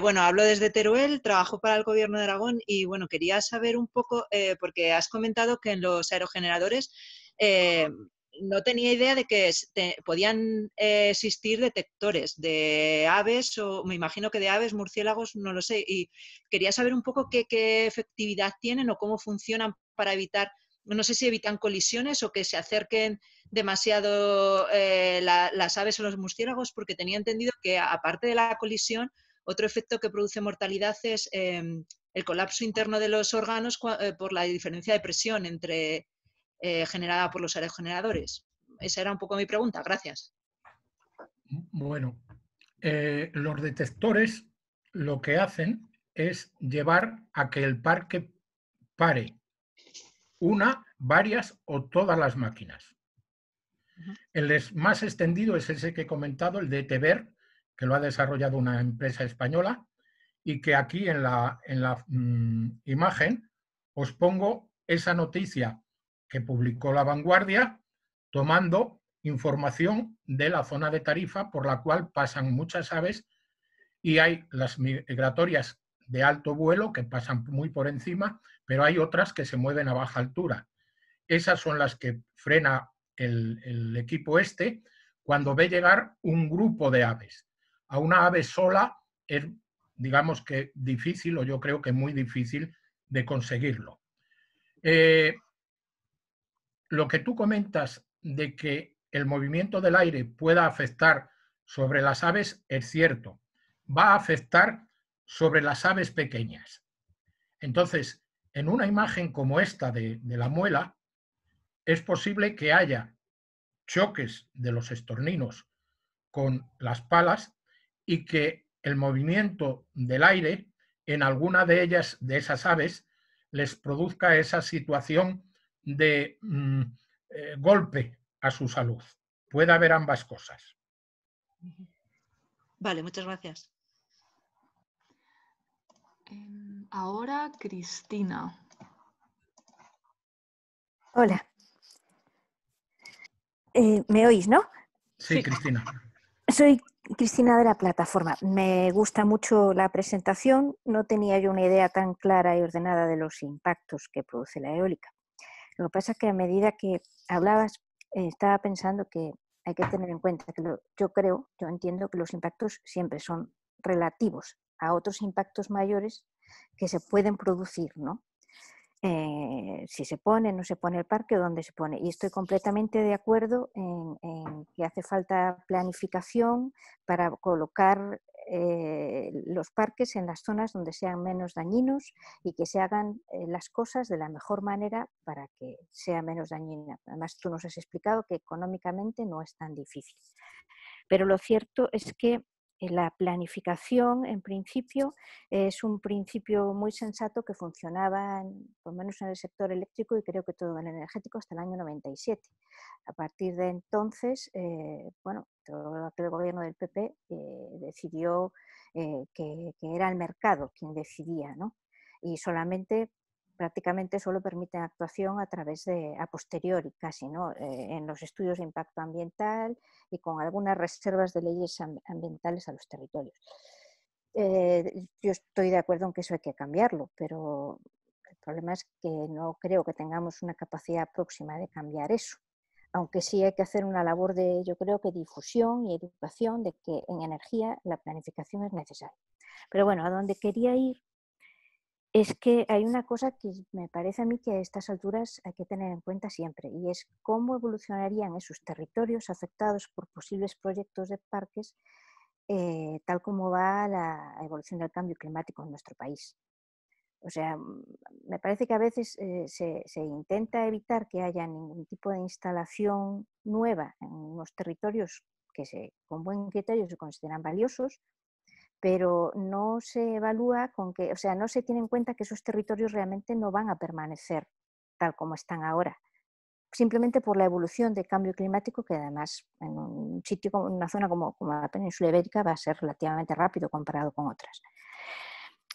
bueno, hablo desde Teruel, trabajo para el Gobierno de Aragón y bueno, quería saber un poco, porque has comentado que en los aerogeneradores no tenía idea de que podían eh, existir detectores de aves, o me imagino que de aves, murciélagos, no lo sé. Y quería saber un poco qué, efectividad tienen o cómo funcionan para evitar no sé si evitan colisiones o que se acerquen demasiado eh, las aves o los murciélagos, porque tenía entendido que aparte de la colisión, otro efecto que produce mortalidad es em, el colapso interno de los órganos eh, por la diferencia de presión entre, eh, generada por los aerogeneradores? Esa era un poco mi pregunta. Gracias. Bueno, eh, los detectores lo que hacen es llevar a que el parque pare una, varias o todas las máquinas. El más extendido es ese que he comentado, el de Teber, que lo ha desarrollado una empresa española y que aquí en la, en la mm, imagen os pongo esa noticia que publicó La Vanguardia, tomando información de la zona de tarifa por la cual pasan muchas aves y hay las migratorias de alto vuelo que pasan muy por encima, pero hay otras que se mueven a baja altura. Esas son las que frena el, equipo este cuando ve llegar un grupo de aves. A una ave sola es, digamos que, difícil, o yo creo que muy difícil, de conseguirlo. Eh, lo que tú comentas de que el movimiento del aire pueda afectar sobre las aves es cierto. Va a afectar sobre las aves pequeñas. Entonces, en una imagen como esta de, la muela, es posible que haya choques de los estorninos con las palas y que el movimiento del aire en alguna de ellas, de esas aves, les produzca esa situación de mm, eh, golpe a su salud. Puede haber ambas cosas. Vale, muchas gracias. Em, ahora Cristina. Hola. Eh, ¿Me oís, no? sí, Cristina. Soy Cristina de la plataforma. Me gusta mucho la presentación. No tenía yo una idea tan clara y ordenada de los impactos que produce la eólica. Lo que pasa es que a medida que hablabas, eh, estaba pensando que hay que tener en cuenta que yo creo, yo entiendo que los impactos siempre son relativos a otros impactos mayores que se pueden producir, ¿no? Eh, si se pone, no se pone el parque o dónde se pone. Y estoy completamente de acuerdo en que hace falta planificación para colocar eh, los parques en las zonas donde sean menos dañinos y que se hagan eh, las cosas de la mejor manera para que sea menos dañina. Además, tú nos has explicado que económicamente no es tan difícil. Pero lo cierto es que eh, la planificación, en principio, es un principio muy sensato que funcionaba, por menos en el sector eléctrico y creo que todo en el energético, hasta el año 97. A partir de entonces, bueno, el gobierno del PP eh, decidió eh, que, era el mercado quien decidía, Y solamente, prácticamente solo permite actuación a través de, a posteriori casi, ¿no? Eh, en los estudios de impacto ambiental y con algunas reservas de leyes ambientales a los territorios. yo estoy de acuerdo en que eso hay que cambiarlo, pero el problema es que no creo que tengamos una capacidad próxima de cambiar eso aunque sí hay que hacer una labor de, yo creo que difusión y educación de que en energía la planificación es necesaria. Pero bueno, a donde quería ir es que hay una cosa que me parece a mí que a estas alturas hay que tener en cuenta siempre, y es cómo evolucionarían esos territorios afectados por posibles proyectos de parques, eh, tal como va la evolución del cambio climático en nuestro país. O sea, mm, me parece que a veces eh, se, se, intenta evitar que haya ningún tipo de instalación nueva en unos territorios que se, con buen criterio se consideran valiosos, pero no se evalúa con que, o sea, no se tiene en cuenta que esos territorios realmente no van a permanecer tal como están ahora, simplemente por la evolución del cambio climático que además en un sitio, una zona como, como la península ibérica va a ser relativamente rápido comparado con otras.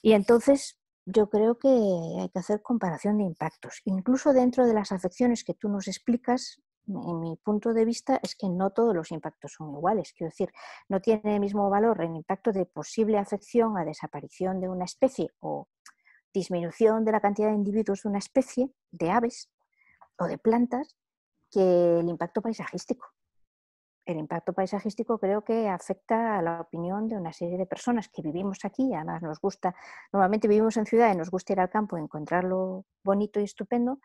Y entonces yo creo que hay que hacer comparación de impactos. Incluso dentro de las afecciones que tú nos explicas, en mi punto de vista es que no todos los impactos son iguales. Quiero decir, no tiene el mismo valor el impacto de posible afección a desaparición de una especie o disminución de la cantidad de individuos de una especie, de aves o de plantas, que el impacto paisajístico el impacto paisajístico creo que afecta a la opinión de una serie de personas que vivimos aquí, además nos gusta, normalmente vivimos en ciudad y nos gusta ir al campo y encontrarlo bonito y estupendo,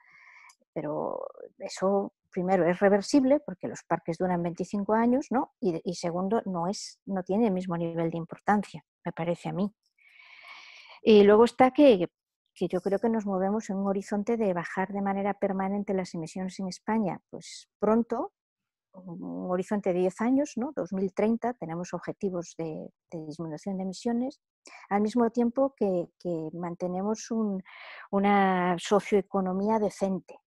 pero eso primero es reversible porque los parques duran 25 años, ¿no? Y, segundo, no, es, no tiene el mismo nivel de importancia, me parece a mí. Y luego está que, que yo creo que nos movemos en un horizonte de bajar de manera permanente las emisiones en España, pues pronto, un horizonte de 10 años, ¿no? 2030, tenemos objetivos de, disminución de emisiones, al mismo tiempo que, mantenemos una socioeconomía decente.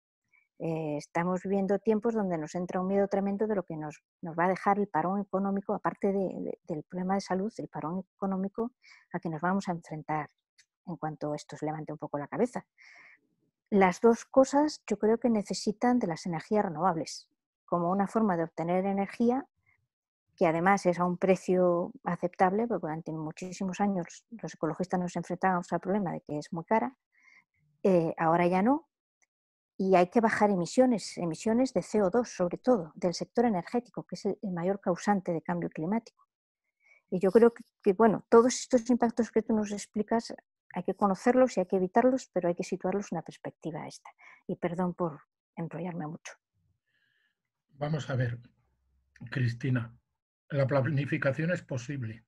Eh, estamos viviendo tiempos donde nos entra un miedo tremendo de lo que nos, va a dejar el parón económico, aparte del problema de salud, el parón económico a que nos vamos a enfrentar en cuanto esto se levante un poco la cabeza. Las dos cosas yo creo que necesitan de las energías renovables como una forma de obtener energía que además es a un precio aceptable, porque durante muchísimos años los ecologistas nos enfrentábamos al problema de que es muy cara, eh, ahora ya no, y hay que bajar emisiones, emisiones de CO2 sobre todo, del sector energético, que es el mayor causante de cambio climático. Y yo creo que, que bueno, todos estos impactos que tú nos explicas hay que conocerlos y hay que evitarlos, pero hay que situarlos en una perspectiva esta. Y perdón por enrollarme mucho. Vamos a ver, Cristina, la planificación es posible.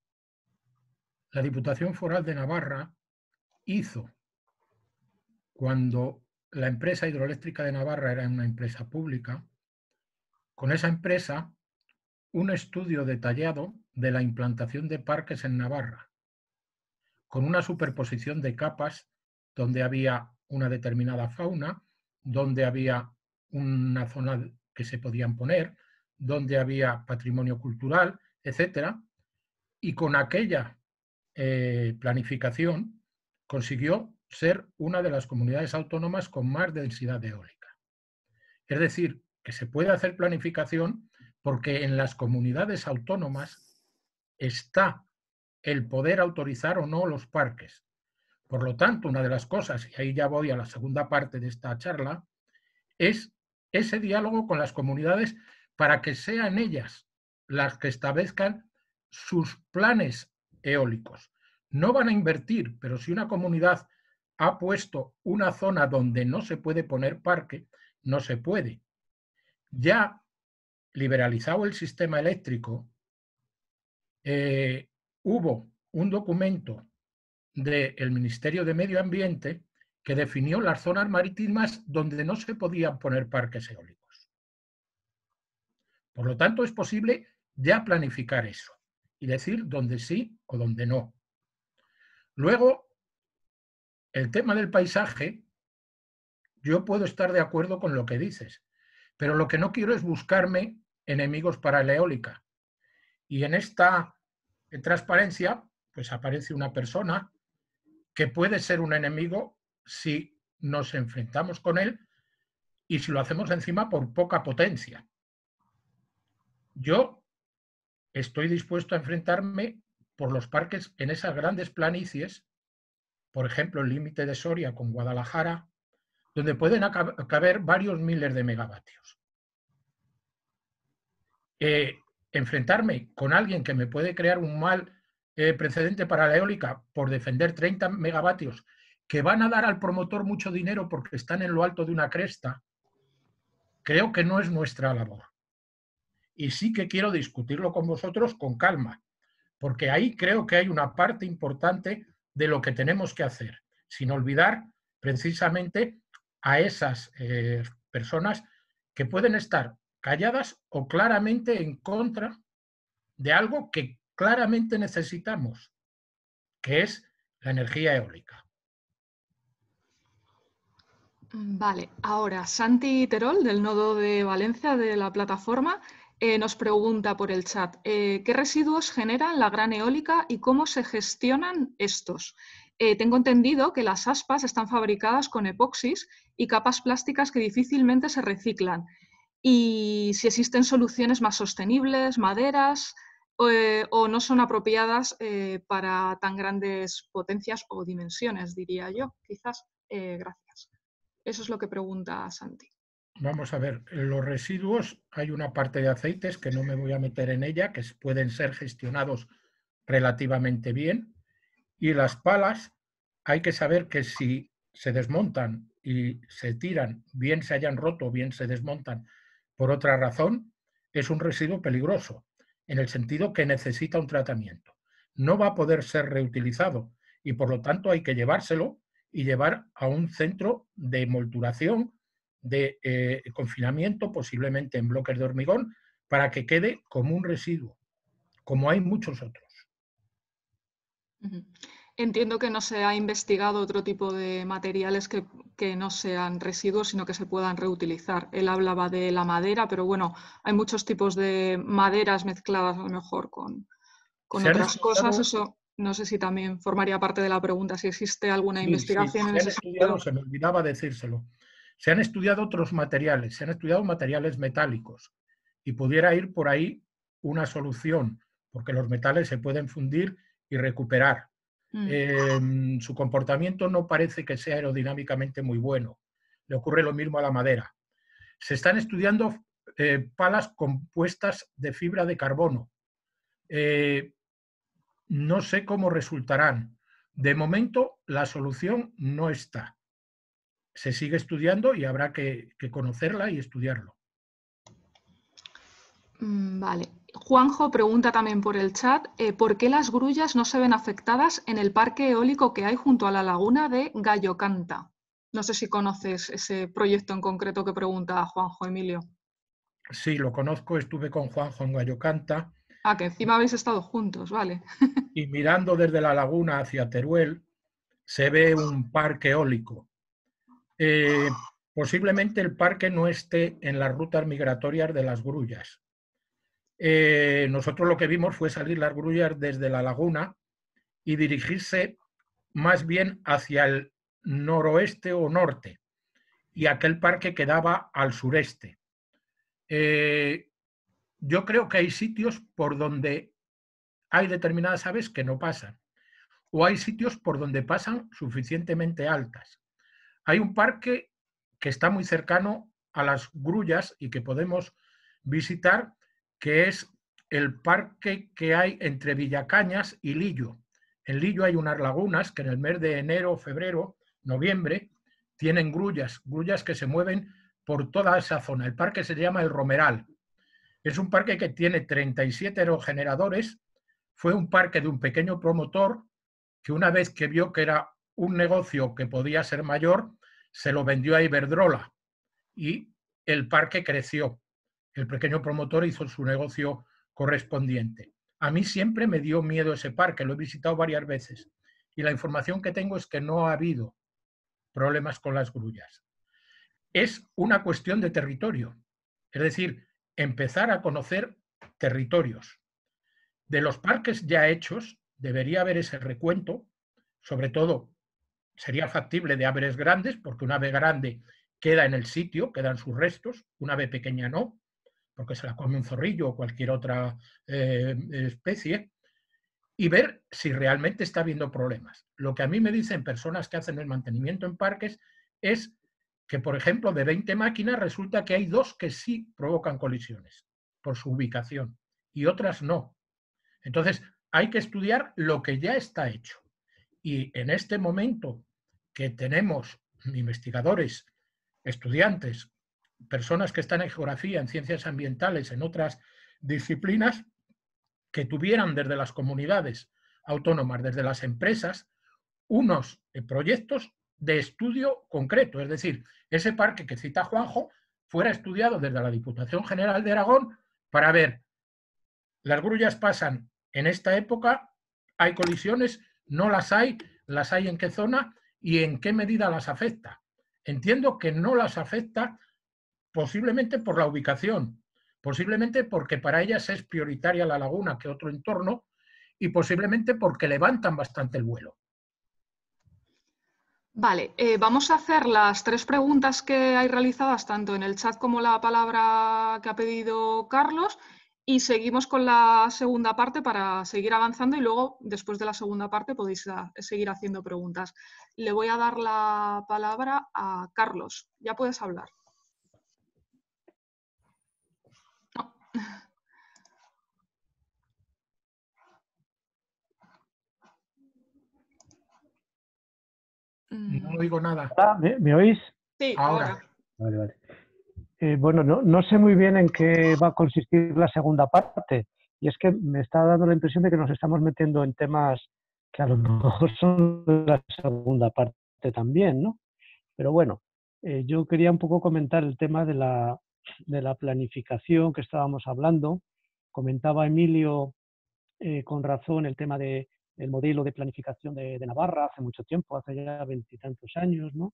La Diputación Foral de Navarra hizo, cuando la empresa hidroeléctrica de Navarra era una empresa pública, con esa empresa un estudio detallado de la implantación de parques en Navarra, con una superposición de capas donde había una determinada fauna, donde había una zona que se podían poner, donde había patrimonio cultural, etcétera, y con aquella eh, planificación consiguió ser una de las comunidades autónomas con más densidad eólica. Es decir, que se puede hacer planificación porque en las comunidades autónomas está el poder autorizar o no los parques. Por lo tanto, una de las cosas, y ahí ya voy a la segunda parte de esta charla, es ese diálogo con las comunidades para que sean ellas las que establezcan sus planes eólicos. No van a invertir, pero si una comunidad ha puesto una zona donde no se puede poner parque, no se puede. Ya liberalizado el sistema eléctrico, eh, hubo un documento del Ministerio de Medio Ambiente que definió las zonas marítimas donde no se podían poner parques eólicos. Por lo tanto, es posible ya planificar eso y decir dónde sí o dónde no. Luego, el tema del paisaje, yo puedo estar de acuerdo con lo que dices, pero lo que no quiero es buscarme enemigos para la eólica. Y en esta transparencia, pues aparece una persona que puede ser un enemigo si nos enfrentamos con él y si lo hacemos encima por poca potencia. Yo estoy dispuesto a enfrentarme por los parques en esas grandes planicies, por ejemplo, el límite de Soria con Guadalajara, donde pueden caber varios miles de megavatios. Eh, enfrentarme con alguien que me puede crear un mal eh, precedente para la eólica por defender 30 megavatios que van a dar al promotor mucho dinero porque están en lo alto de una cresta, creo que no es nuestra labor. Y sí que quiero discutirlo con vosotros con calma, porque ahí creo que hay una parte importante de lo que tenemos que hacer, sin olvidar precisamente a esas eh, personas que pueden estar calladas o claramente en contra de algo que claramente necesitamos, que es la energía eólica. Mm, vale, ahora Santi Terol del nodo de Valencia de la plataforma eh, nos pregunta por el chat, eh, ¿qué residuos generan la gran eólica y cómo se gestionan estos? Eh, tengo entendido que las aspas están fabricadas con epoxis y capas plásticas que difícilmente se reciclan. Y si existen soluciones más sostenibles, maderas, o no son apropiadas para tan grandes potencias o dimensiones, diría yo, quizás. gracias. Eso es lo que pregunta Santi. Vamos a ver, los residuos, hay una parte de aceites que no me voy a meter en ella, que pueden ser gestionados relativamente bien. Y las palas, hay que saber que si se desmontan y se tiran, bien se hayan roto, bien se desmontan por otra razón, es un residuo peligroso, en el sentido que necesita un tratamiento. No va a poder ser reutilizado y por lo tanto hay que llevárselo y llevar a un centro de molturación, de eh, confinamiento, posiblemente en bloques de hormigón, para que quede como un residuo, como hay muchos otros. Entiendo que no se ha investigado otro tipo de materiales que, no sean residuos, sino que se puedan reutilizar. Él hablaba de la madera, pero bueno, hay muchos tipos de maderas mezcladas a lo mejor con, con otras cosas. Eso no sé si también formaría parte de la pregunta si existe alguna investigación en ese sentido. Se me olvidaba decírselo. Se han estudiado otros materiales, se han estudiado materiales metálicos y pudiera ir por ahí una solución, porque los metales se pueden fundir y recuperar. Mm. Em, su comportamiento no parece que sea aerodinámicamente muy bueno. Le ocurre lo mismo a la madera. Se están estudiando eh, palas compuestas de fibra de carbono. Eh, no sé cómo resultarán. De momento la solución no está. Se sigue estudiando y habrá que, conocerla y estudiarlo. Mm, vale. Juanjo pregunta también por el chat, eh, ¿por qué las grullas no se ven afectadas en el parque eólico que hay junto a la laguna de Gallo Canta? No sé si conoces ese proyecto en concreto que pregunta Juanjo Emilio. Sí, lo conozco, estuve con Juanjo en Gallo Ah, que encima habéis estado juntos, vale. y mirando desde la laguna hacia Teruel, se ve un parque eólico. Eh, posiblemente el parque no esté en las rutas migratorias de las grullas. Eh, nosotros lo que vimos fue salir las grullas desde la laguna y dirigirse más bien hacia el noroeste o norte y aquel parque quedaba al sureste. Eh, yo creo que hay sitios por donde hay determinadas aves que no pasan, o hay sitios por donde pasan suficientemente altas. Hay un parque que está muy cercano a las grullas y que podemos visitar, que es el parque que hay entre Villacañas y Lillo. En Lillo hay unas lagunas que en el mes de enero, febrero, noviembre, tienen grullas, grullas que se mueven por toda esa zona. El parque se llama El Romeral es un parque que tiene 37 aerogeneradores. Fue un parque de un pequeño promotor que una vez que vio que era un negocio que podía ser mayor, se lo vendió a Iberdrola y el parque creció. El pequeño promotor hizo su negocio correspondiente. A mí siempre me dio miedo ese parque, lo he visitado varias veces y la información que tengo es que no ha habido problemas con las grullas. Es una cuestión de territorio. Es decir, empezar a conocer territorios. De los parques ya hechos, debería haber ese recuento, sobre todo sería factible de aves grandes, porque una ave grande queda en el sitio, quedan sus restos, una ave pequeña no, porque se la come un zorrillo o cualquier otra eh, especie, y ver si realmente está habiendo problemas. Lo que a mí me dicen personas que hacen el mantenimiento en parques es que, por ejemplo, de 20 máquinas resulta que hay dos que sí provocan colisiones por su ubicación y otras no. Entonces, hay que estudiar lo que ya está hecho. Y en este momento que tenemos investigadores, estudiantes, personas que están en geografía, en ciencias ambientales, en otras disciplinas, que tuvieran desde las comunidades autónomas, desde las empresas, unos eh, proyectos de estudio concreto, es decir, ese parque que cita Juanjo fuera estudiado desde la Diputación General de Aragón para ver, las grullas pasan en esta época, hay colisiones, no las hay, las hay en qué zona y en qué medida las afecta. Entiendo que no las afecta posiblemente por la ubicación, posiblemente porque para ellas es prioritaria la laguna que otro entorno y posiblemente porque levantan bastante el vuelo. Vale, eh, vamos a hacer las tres preguntas que hay realizadas tanto en el chat como la palabra que ha pedido Carlos y seguimos con la segunda parte para seguir avanzando y luego, después de la segunda parte, podéis ah, seguir haciendo preguntas. Le voy a dar la palabra a Carlos. Ya puedes hablar. Mm. No digo nada. Ah, ¿me, oís? Sí, ahora. Vale, vale. Eh, bueno, no, sé muy bien en qué va a consistir la segunda parte. Y es que me está dando la impresión de que nos estamos metiendo en temas que a lo mejor son la segunda parte también, ¿no? Pero bueno, eh, yo quería un poco comentar el tema de la, de la planificación que estábamos hablando. Comentaba Emilio eh, con razón el tema de el modelo de planificación de, Navarra hace mucho tiempo, hace ya veintitantos años, ¿no?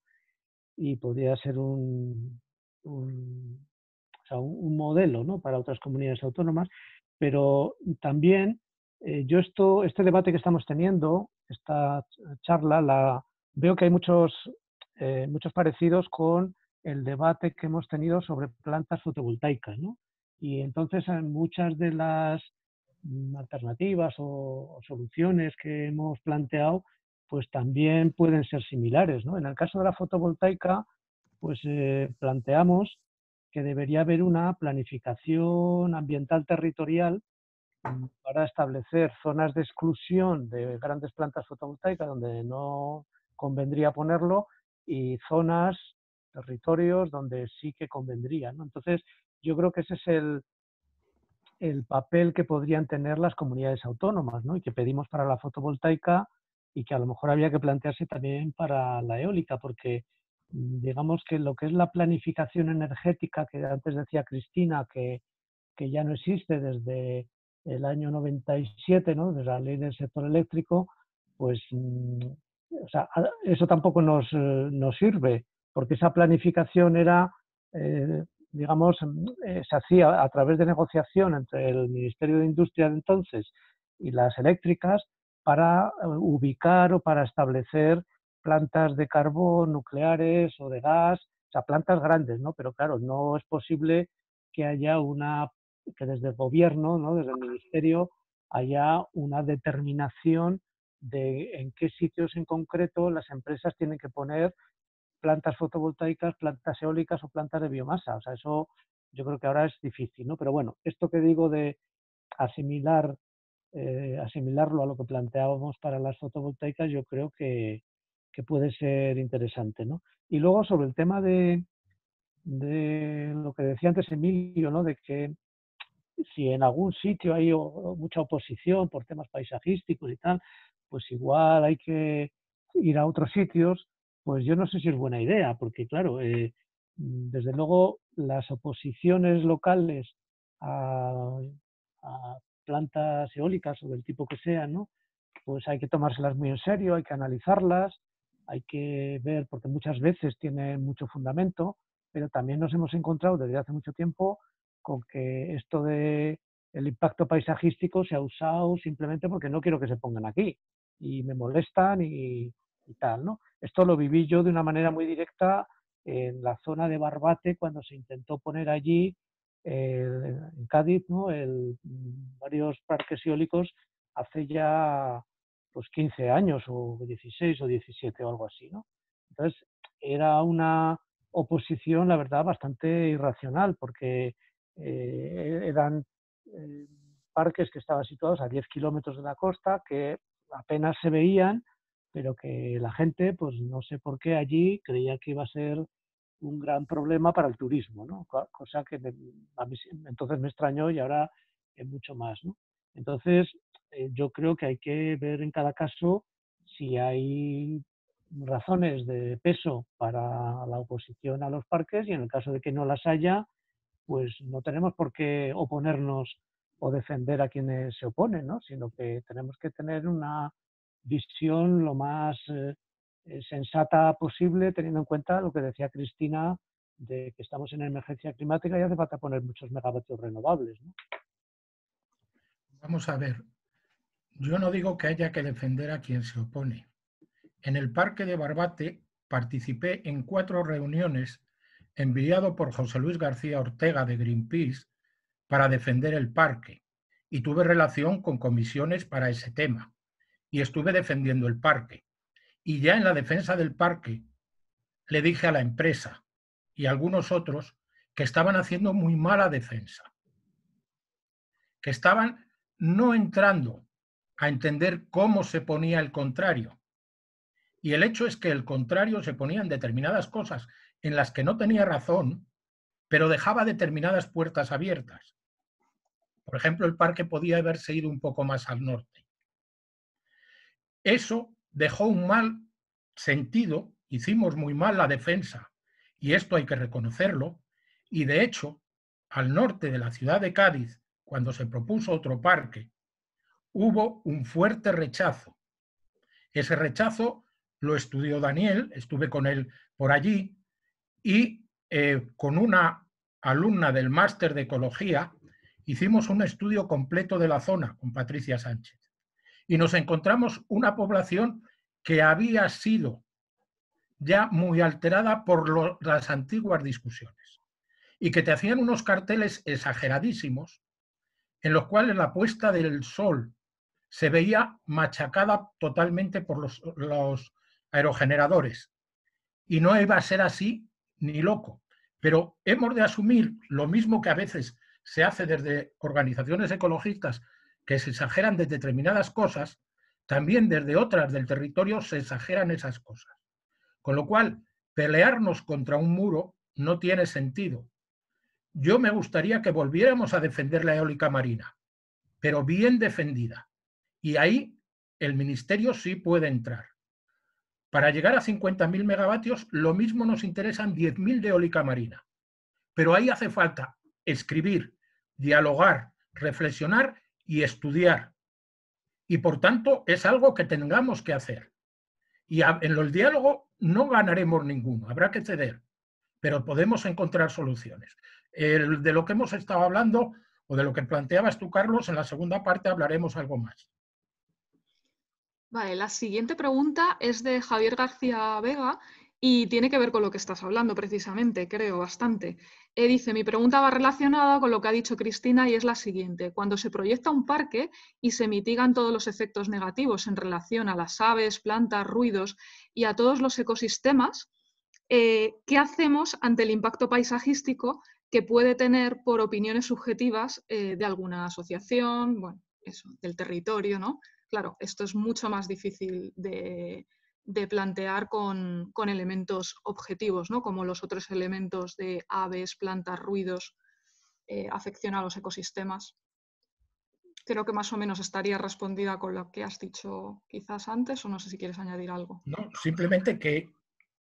Y podría ser un, un, modelo ¿no? para otras comunidades autónomas, pero también eh, yo esto, este debate que estamos teniendo, esta charla, la, veo que hay muchos, eh, muchos parecidos con el debate que hemos tenido sobre plantas fotovoltaicas, ¿no? Y entonces en muchas de las alternativas o, soluciones que hemos planteado, pues también pueden ser similares. ¿no? En el caso de la fotovoltaica, pues eh, planteamos que debería haber una planificación ambiental territorial mm, para establecer zonas de exclusión de grandes plantas fotovoltaicas donde no convendría ponerlo y zonas, territorios donde sí que convendría. Entonces, yo creo que ese es el, el papel que podrían tener las comunidades autónomas, ¿no? Y que pedimos para la fotovoltaica y que a lo mejor había que plantearse también para la eólica, porque mm, digamos que lo que es la planificación energética que antes decía Cristina, que, ya no existe desde el año 97, ¿no? Desde la ley del sector eléctrico, pues mm, o sea, eso tampoco eh, nos, sirve, porque esa planificación era eh, digamos, eh, se hacía a través de negociación entre el Ministerio de Industria de entonces y las eléctricas para eh, ubicar o para establecer plantas de carbón, nucleares o de gas, o sea, plantas grandes, ¿no? Pero claro, no es posible que haya una, que desde el gobierno, ¿no? Desde el ministerio haya una determinación de en qué sitios en concreto las empresas tienen que poner plantas fotovoltaicas, plantas eólicas o plantas de biomasa. O sea, eso yo creo que ahora es difícil, ¿no? Pero bueno, esto que digo de asimilar, eh, asimilarlo a lo que planteábamos para las fotovoltaicas, yo creo que, que puede ser interesante, ¿no? Y luego sobre el tema de, de lo que decía antes Emilio, ¿no? De que si en algún sitio hay mucha oposición por temas paisajísticos y tal, pues igual hay que ir a otros sitios pues yo no sé si es buena idea, porque claro, eh, desde luego las oposiciones locales a, plantas eólicas o del tipo que sea, ¿no? pues hay que tomárselas muy en serio, hay que analizarlas, hay que ver, porque muchas veces tienen mucho fundamento, pero también nos hemos encontrado desde hace mucho tiempo con que esto de el impacto paisajístico se ha usado simplemente porque no quiero que se pongan aquí y me molestan y, esto lo viví yo de una manera muy directa en la zona de Barbate cuando se intentó poner allí eh, en Cádiz, varios parques eólicos hace ya 15 pues, años o 16 o 17 o algo así, Entonces era una oposición, la verdad, bastante irracional porque eh, eran eh, parques que estaban situados a 10 kilómetros de la costa que apenas se veían pero que la gente, pues no sé por qué allí creía que iba a ser un gran problema para el turismo, ¿no? Cosa que a mí entonces me extrañó y ahora es mucho más, ¿no? Entonces, eh, yo creo que hay que ver en cada caso si hay razones de peso para la oposición a los parques y en el caso de que no las haya, pues no tenemos por qué oponernos o defender a quienes se oponen, ¿no? Sino que tenemos que tener una visión lo más eh, eh, sensata posible, teniendo en cuenta lo que decía Cristina de que estamos en emergencia climática y hace falta poner muchos megavatios renovables. Vamos a ver, yo no digo que haya que defender a quien se opone. En el Parque de Barbate participé en cuatro reuniones enviado por José Luis García Ortega de Greenpeace para defender el parque y tuve relación con comisiones para ese tema y estuve defendiendo el parque. Y ya en la defensa del parque le dije a la empresa y a algunos otros que estaban haciendo muy mala defensa, que estaban no entrando a entender cómo se ponía el contrario. Y el hecho es que el contrario se ponía en determinadas cosas en las que no tenía razón, pero dejaba determinadas puertas abiertas. Por ejemplo, el parque podía haberse ido un poco más al norte. Eso dejó un mal sentido, hicimos muy mal la defensa, y esto hay que reconocerlo, y de hecho, al norte de la ciudad de Cádiz, cuando se propuso otro parque, hubo un fuerte rechazo. Ese rechazo lo estudió Daniel, estuve con él por allí, y eh, con una alumna del máster de ecología hicimos un estudio completo de la zona con Patricia Sánchez y nos encontramos una población que había sido ya muy alterada por las antiguas discusiones y que te hacían unos carteles exageradísimos en los cuales la puesta del sol se veía machacada totalmente por los aerogeneradores. Y no iba a ser así ni loco. Pero hemos de asumir lo mismo que a veces se hace desde organizaciones ecologistas que se exageran desde determinadas cosas, también desde otras del territorio se exageran esas cosas. Con lo cual, pelearnos contra un muro no tiene sentido. Yo me gustaría que volviéramos a defender la eólica marina, pero bien defendida. Y ahí el ministerio sí puede entrar. Para llegar a 50.000 megavatios, lo mismo nos interesan 10.000 de eólica marina. Pero ahí hace falta escribir, dialogar, reflexionar y estudiar. Y por tanto es algo que tengamos que hacer. Y en el diálogo no ganaremos ninguno, habrá que ceder, pero podemos encontrar soluciones. de lo que hemos estado hablando o de lo que planteabas tú, Carlos, en la segunda parte hablaremos algo más. Vale, la siguiente pregunta es de Javier García Vega y tiene que ver con lo que estás hablando precisamente, creo, bastante. Eh, dice, mi pregunta va relacionada con lo que ha dicho Cristina y es la siguiente. Cuando se proyecta un parque y se mitigan todos los efectos negativos en relación a las aves, plantas, ruidos y a todos los ecosistemas, eh, ¿qué hacemos ante el impacto paisajístico que puede tener por opiniones subjetivas eh, de alguna asociación, bueno, eso, del territorio, ¿no? Claro, esto es mucho más difícil de, de plantear con, elementos objetivos, ¿no? como los otros elementos de aves, plantas, ruidos, eh, afección a los ecosistemas. Creo que más o menos estaría respondida con lo que has dicho quizás antes, o no sé si quieres añadir algo. No, simplemente que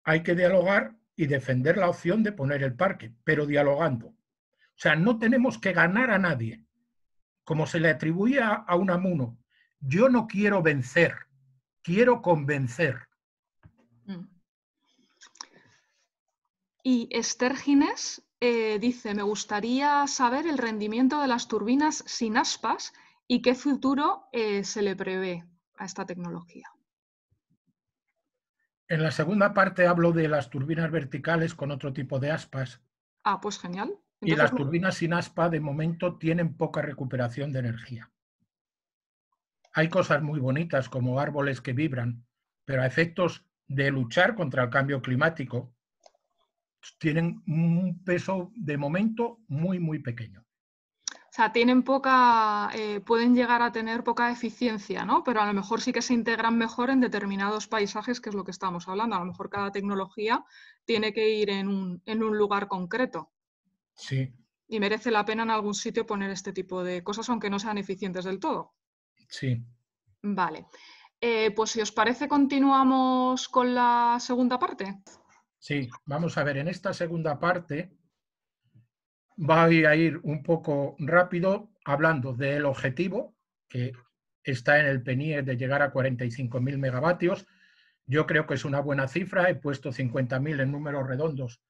hay que dialogar y defender la opción de poner el parque, pero dialogando. O sea, no tenemos que ganar a nadie, como se le atribuía a un amuno Yo no quiero vencer, quiero convencer. Y Esther eh, dice, me gustaría saber el rendimiento de las turbinas sin aspas y qué futuro eh, se le prevé a esta tecnología. En la segunda parte hablo de las turbinas verticales con otro tipo de aspas. Ah, pues genial. y las turbinas sin aspa de momento tienen poca recuperación de energía. Hay cosas muy bonitas como árboles que vibran, pero a efectos de luchar contra el cambio climático, tienen un peso de momento muy, muy pequeño. O sea, tienen poca, eh, pueden llegar a tener poca eficiencia, ¿no? Pero a lo mejor sí que se integran mejor en determinados paisajes, que es lo que estamos hablando. A lo mejor cada tecnología tiene que ir en un, en un lugar concreto. Sí. Y merece la pena en algún sitio poner este tipo de cosas, aunque no sean eficientes del todo. Sí. Vale. Eh, pues si os parece, continuamos con la segunda parte. Sí, vamos a ver, en esta segunda parte voy a ir un poco rápido hablando del objetivo que está en el PENIE de llegar a 45.000 megavatios. Yo creo que es una buena cifra, he puesto 50.000 en números redondos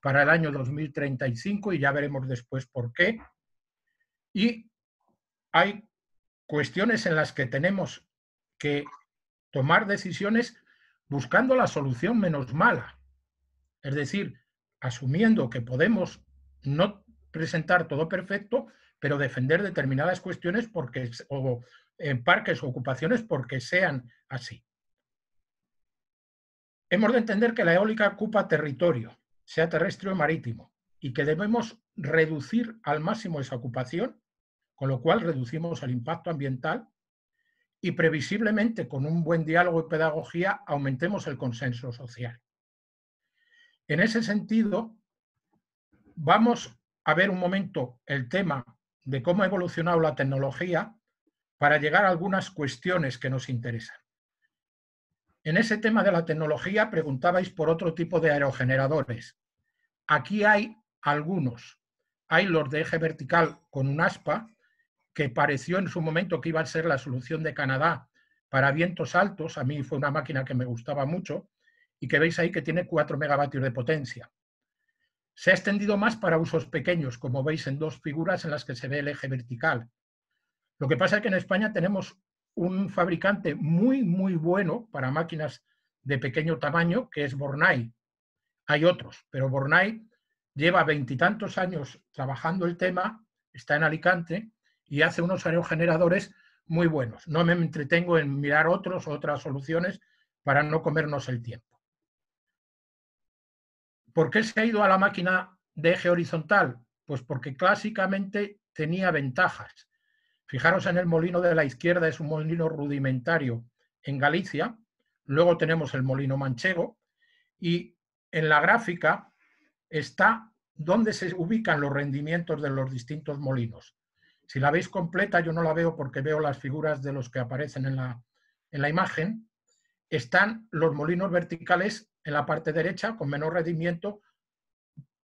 para el año 2035 y ya veremos después por qué. Y hay cuestiones en las que tenemos que tomar decisiones buscando la solución menos mala. Es decir, asumiendo que podemos no presentar todo perfecto, pero defender determinadas cuestiones porque, o en parques o ocupaciones porque sean así. Hemos de entender que la eólica ocupa territorio, sea terrestre o marítimo, y que debemos reducir al máximo esa ocupación, con lo cual reducimos el impacto ambiental y previsiblemente con un buen diálogo y pedagogía aumentemos el consenso social. En ese sentido, vamos a ver un momento el tema de cómo ha evolucionado la tecnología para llegar a algunas cuestiones que nos interesan. En ese tema de la tecnología preguntabais por otro tipo de aerogeneradores. Aquí hay algunos. Hay los de eje vertical con un aspa, que pareció en su momento que iba a ser la solución de Canadá para vientos altos. A mí fue una máquina que me gustaba mucho, y que veis ahí que tiene 4 megavatios de potencia. Se ha extendido más para usos pequeños, como veis en dos figuras en las que se ve el eje vertical. Lo que pasa es que en España tenemos un fabricante muy, muy bueno para máquinas de pequeño tamaño, que es Bornay. Hay otros, pero Bornay lleva veintitantos años trabajando el tema, está en Alicante y hace unos aerogeneradores muy buenos. No me entretengo en mirar otros, otras soluciones para no comernos el tiempo. ¿Por qué se ha ido a la máquina de eje horizontal? Pues porque clásicamente tenía ventajas. Fijaros en el molino de la izquierda, es un molino rudimentario en Galicia, luego tenemos el molino manchego y en la gráfica está dónde se ubican los rendimientos de los distintos molinos. Si la veis completa, yo no la veo porque veo las figuras de los que aparecen en la, en la imagen, están los molinos verticales en la parte derecha con menor rendimiento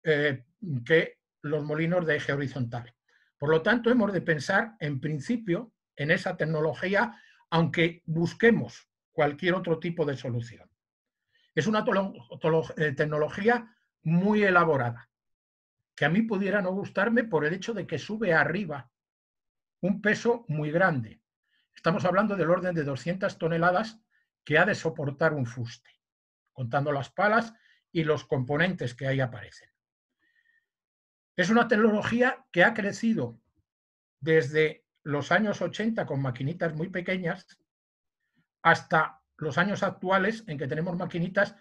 eh, que los molinos de eje horizontal. Por lo tanto, hemos de pensar en principio en esa tecnología, aunque busquemos cualquier otro tipo de solución. Es una eh, tecnología muy elaborada, que a mí pudiera no gustarme por el hecho de que sube arriba un peso muy grande. Estamos hablando del orden de 200 toneladas que ha de soportar un fuste contando las palas y los componentes que ahí aparecen. Es una tecnología que ha crecido desde los años 80 con maquinitas muy pequeñas hasta los años actuales en que tenemos maquinitas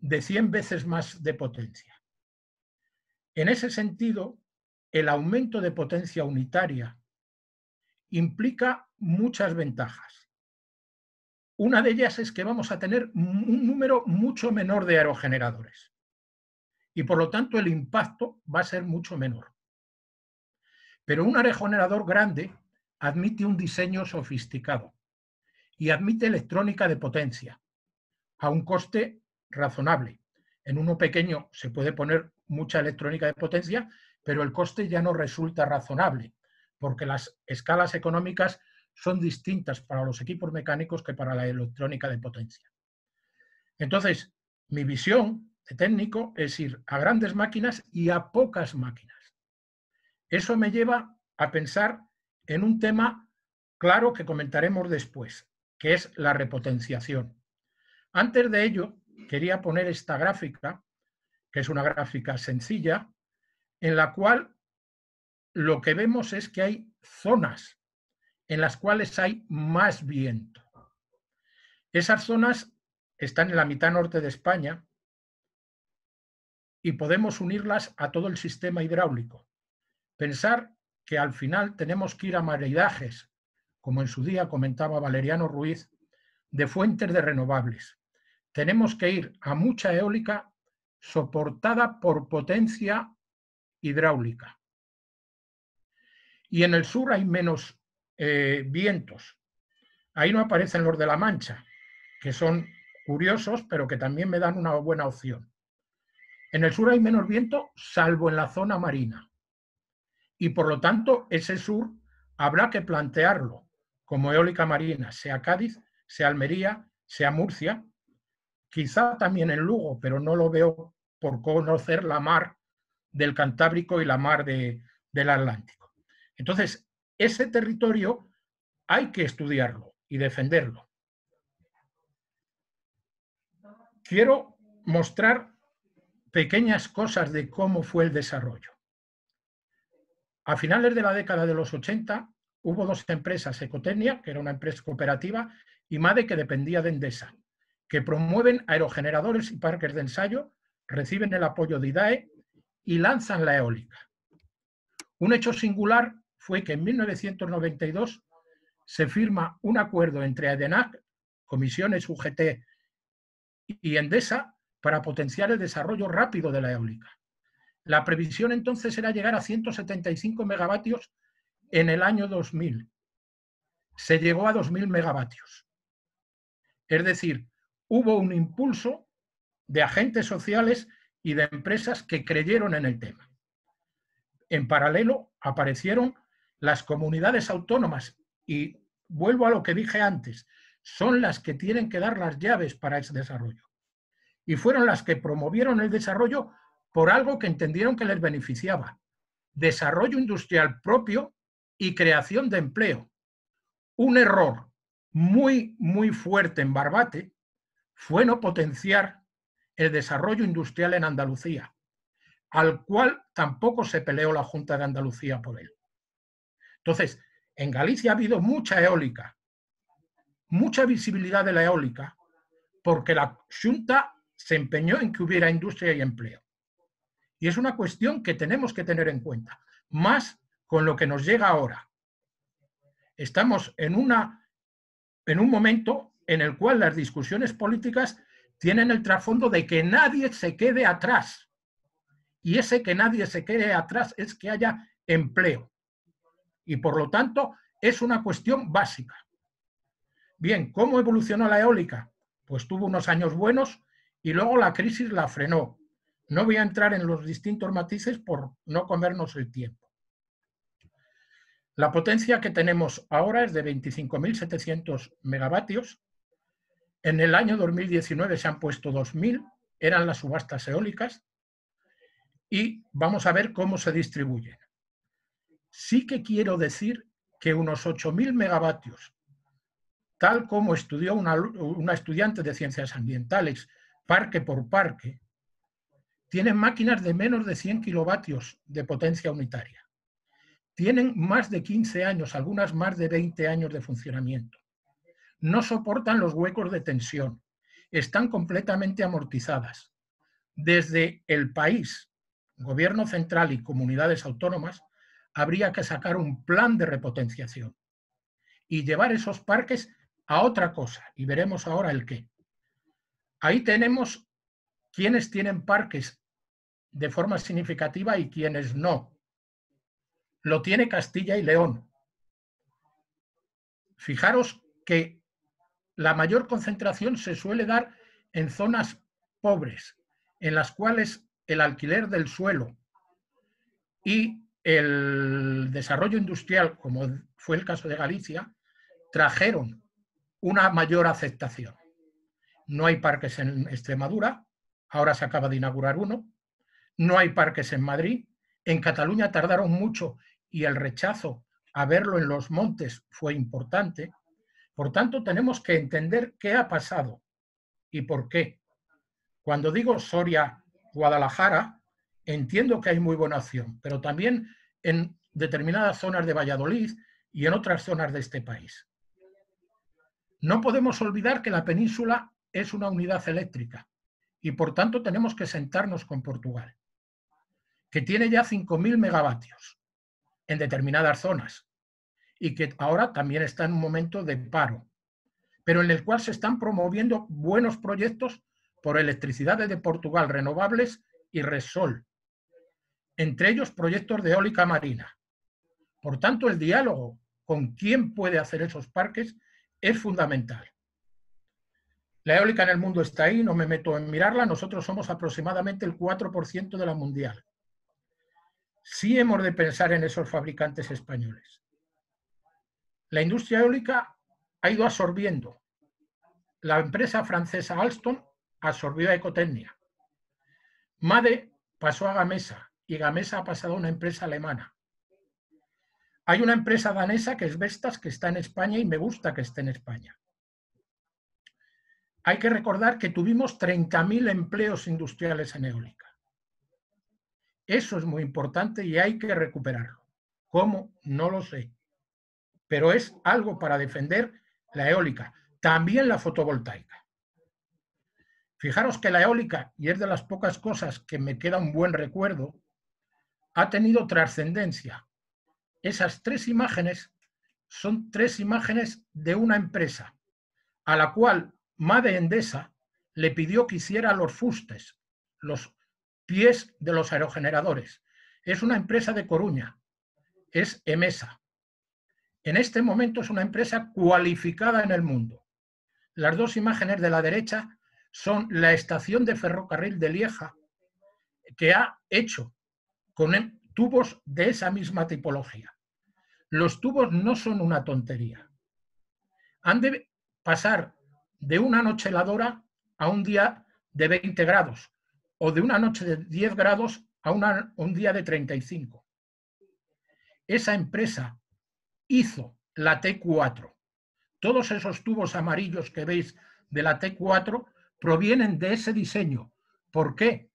de 100 veces más de potencia. En ese sentido, el aumento de potencia unitaria implica muchas ventajas. Una de ellas es que vamos a tener un número mucho menor de aerogeneradores y por lo tanto el impacto va a ser mucho menor. Pero un aerogenerador grande admite un diseño sofisticado y admite electrónica de potencia a un coste razonable. En uno pequeño se puede poner mucha electrónica de potencia, pero el coste ya no resulta razonable porque las escalas económicas son distintas para los equipos mecánicos que para la electrónica de potencia. Entonces, mi visión de técnico es ir a grandes máquinas y a pocas máquinas. Eso me lleva a pensar en un tema claro que comentaremos después, que es la repotenciación. Antes de ello, quería poner esta gráfica, que es una gráfica sencilla, en la cual lo que vemos es que hay zonas en las cuales hay más viento. Esas zonas están en la mitad norte de España y podemos unirlas a todo el sistema hidráulico. Pensar que al final tenemos que ir a mareidajes, como en su día comentaba Valeriano Ruiz, de fuentes de renovables. Tenemos que ir a mucha eólica soportada por potencia hidráulica. Y en el sur hay menos eh, vientos. Ahí no aparecen los de la Mancha, que son curiosos, pero que también me dan una buena opción. En el sur hay menos viento, salvo en la zona marina. Y por lo tanto, ese sur habrá que plantearlo como eólica marina, sea Cádiz, sea Almería, sea Murcia, quizá también en Lugo, pero no lo veo por conocer la mar del Cantábrico y la mar del Atlántico. Entonces, ese territorio hay que estudiarlo y defenderlo. Quiero mostrar pequeñas cosas de cómo fue el desarrollo. A finales de la década de los 80 hubo dos empresas, Ecotecnia, que era una empresa cooperativa, y MADE, que dependía de Endesa, que promueven aerogeneradores y parques de ensayo, reciben el apoyo de IDAE y lanzan la eólica. Un hecho singular fue que en 1992 se firma un acuerdo entre ADENAC, Comisiones UGT y Endesa para potenciar el desarrollo rápido de la eólica. La previsión entonces era llegar a 175 megavatios en el año 2000. Se llegó a 2.000 megavatios. Es decir, hubo un impulso de agentes sociales y de empresas que creyeron en el tema. En paralelo, aparecieron las comunidades autónomas, y vuelvo a lo que dije antes, son las que tienen que dar las llaves para ese desarrollo. Y fueron las que promovieron el desarrollo por algo que entendieron que les beneficiaba. Desarrollo industrial propio y creación de empleo. Un error muy, muy fuerte en Barbate fue no potenciar el desarrollo industrial en Andalucía, al cual tampoco se peleó la Junta de Andalucía por él. Entonces, en Galicia ha habido mucha eólica, mucha visibilidad de la eólica, porque la Junta se empeñó en que hubiera industria y empleo. Y es una cuestión que tenemos que tener en cuenta, más con lo que nos llega ahora. Estamos en, una, en un momento en el cual las discusiones políticas tienen el trasfondo de que nadie se quede atrás. Y ese que nadie se quede atrás es que haya empleo y por lo tanto es una cuestión básica. Bien, ¿cómo evolucionó la eólica? Pues tuvo unos años buenos y luego la crisis la frenó. No voy a entrar en los distintos matices por no comernos el tiempo. La potencia que tenemos ahora es de 25.700 megavatios. En el año 2019 se han puesto 2.000, eran las subastas eólicas, y vamos a ver cómo se distribuyen sí que quiero decir que unos 8.000 megavatios, tal como estudió una, una estudiante de ciencias ambientales, parque por parque, tienen máquinas de menos de 100 kilovatios de potencia unitaria. Tienen más de 15 años, algunas más de 20 años de funcionamiento. No soportan los huecos de tensión. Están completamente amortizadas. Desde el país, gobierno central y comunidades autónomas, habría que sacar un plan de repotenciación y llevar esos parques a otra cosa, y veremos ahora el qué. Ahí tenemos quienes tienen parques de forma significativa y quienes no. Lo tiene Castilla y León. Fijaros que la mayor concentración se suele dar en zonas pobres, en las cuales el alquiler del suelo y el desarrollo industrial, como fue el caso de Galicia, trajeron una mayor aceptación. No hay parques en Extremadura, ahora se acaba de inaugurar uno, no hay parques en Madrid, en Cataluña tardaron mucho y el rechazo a verlo en los montes fue importante. Por tanto, tenemos que entender qué ha pasado y por qué. Cuando digo Soria, Guadalajara, entiendo que hay muy buena acción, pero también en determinadas zonas de Valladolid y en otras zonas de este país. No podemos olvidar que la península es una unidad eléctrica y por tanto tenemos que sentarnos con Portugal, que tiene ya 5.000 megavatios en determinadas zonas y que ahora también está en un momento de paro, pero en el cual se están promoviendo buenos proyectos por electricidades de Portugal renovables y Resol, entre ellos proyectos de eólica marina. Por tanto, el diálogo con quién puede hacer esos parques es fundamental. La eólica en el mundo está ahí, no me meto en mirarla, nosotros somos aproximadamente el 4% de la mundial. Sí hemos de pensar en esos fabricantes españoles. La industria eólica ha ido absorbiendo. La empresa francesa Alstom absorbió a Ecotecnia. MADE pasó a Gamesa y Gamesa ha pasado a una empresa alemana. Hay una empresa danesa que es Vestas, que está en España y me gusta que esté en España. Hay que recordar que tuvimos 30.000 empleos industriales en eólica. Eso es muy importante y hay que recuperarlo. ¿Cómo? No lo sé. Pero es algo para defender la eólica, también la fotovoltaica. Fijaros que la eólica, y es de las pocas cosas que me queda un buen recuerdo, ha tenido trascendencia. Esas tres imágenes son tres imágenes de una empresa a la cual Made Endesa le pidió que hiciera los fustes, los pies de los aerogeneradores. Es una empresa de Coruña, es EMESA. En este momento es una empresa cualificada en el mundo. Las dos imágenes de la derecha son la estación de ferrocarril de Lieja, que ha hecho con em, tubos de esa misma tipología. Los tubos no son una tontería. Han de pasar de una noche heladora a un día de 20 grados o de una noche de 10 grados a un día de 35. Esa empresa hizo la T4. Todos esos tubos amarillos que veis de la T4 provienen de ese diseño. ¿Por qué?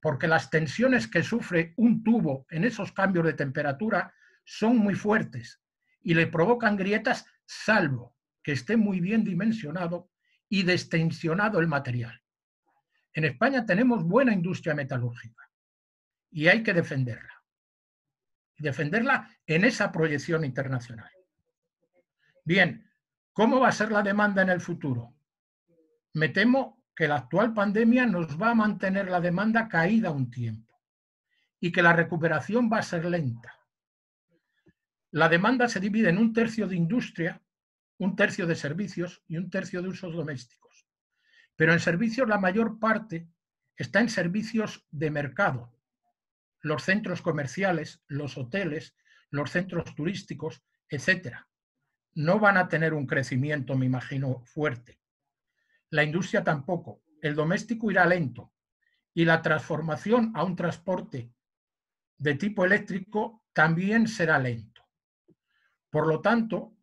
porque las tensiones que sufre un tubo en esos cambios de temperatura son muy fuertes y le provocan grietas, salvo que esté muy bien dimensionado y destensionado el material. En España tenemos buena industria metalúrgica y hay que defenderla. defenderla en esa proyección internacional. Bien, ¿cómo va a ser la demanda en el futuro? Me temo que la actual pandemia nos va a mantener la demanda caída un tiempo y que la recuperación va a ser lenta. La demanda se divide en un tercio de industria, un tercio de servicios y un tercio de usos domésticos. Pero en servicios la mayor parte está en servicios de mercado, los centros comerciales, los hoteles, los centros turísticos, etcétera No van a tener un crecimiento, me imagino, fuerte la industria tampoco, el doméstico irá lento y la transformación a un transporte de tipo eléctrico también será lento. Por lo tanto,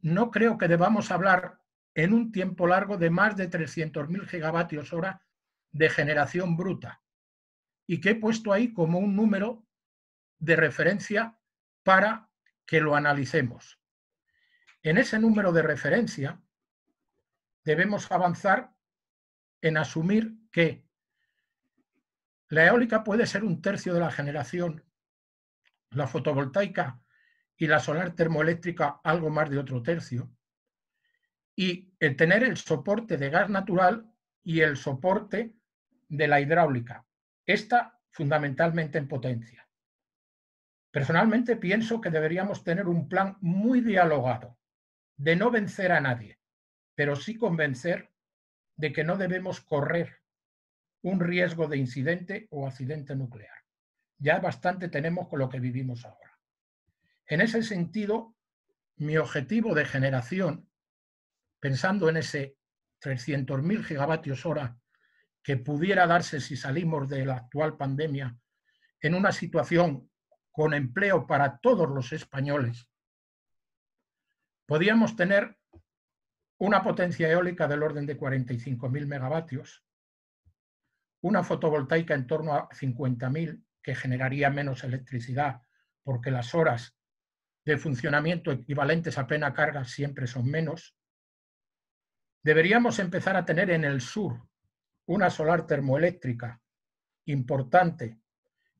no creo que debamos hablar en un tiempo largo de más de 300.000 gigavatios hora de generación bruta y que he puesto ahí como un número de referencia para que lo analicemos. En ese número de referencia debemos avanzar en asumir que la eólica puede ser un tercio de la generación, la fotovoltaica y la solar termoeléctrica algo más de otro tercio, y el tener el soporte de gas natural y el soporte de la hidráulica, esta fundamentalmente en potencia. Personalmente pienso que deberíamos tener un plan muy dialogado, de no vencer a nadie, pero sí convencer de que no debemos correr un riesgo de incidente o accidente nuclear. Ya bastante tenemos con lo que vivimos ahora. En ese sentido, mi objetivo de generación, pensando en ese 300.000 gigavatios hora que pudiera darse si salimos de la actual pandemia en una situación con empleo para todos los españoles, podíamos tener una potencia eólica del orden de 45.000 megavatios, una fotovoltaica en torno a 50.000, que generaría menos electricidad porque las horas de funcionamiento equivalentes a plena carga siempre son menos, deberíamos empezar a tener en el sur una solar termoeléctrica importante,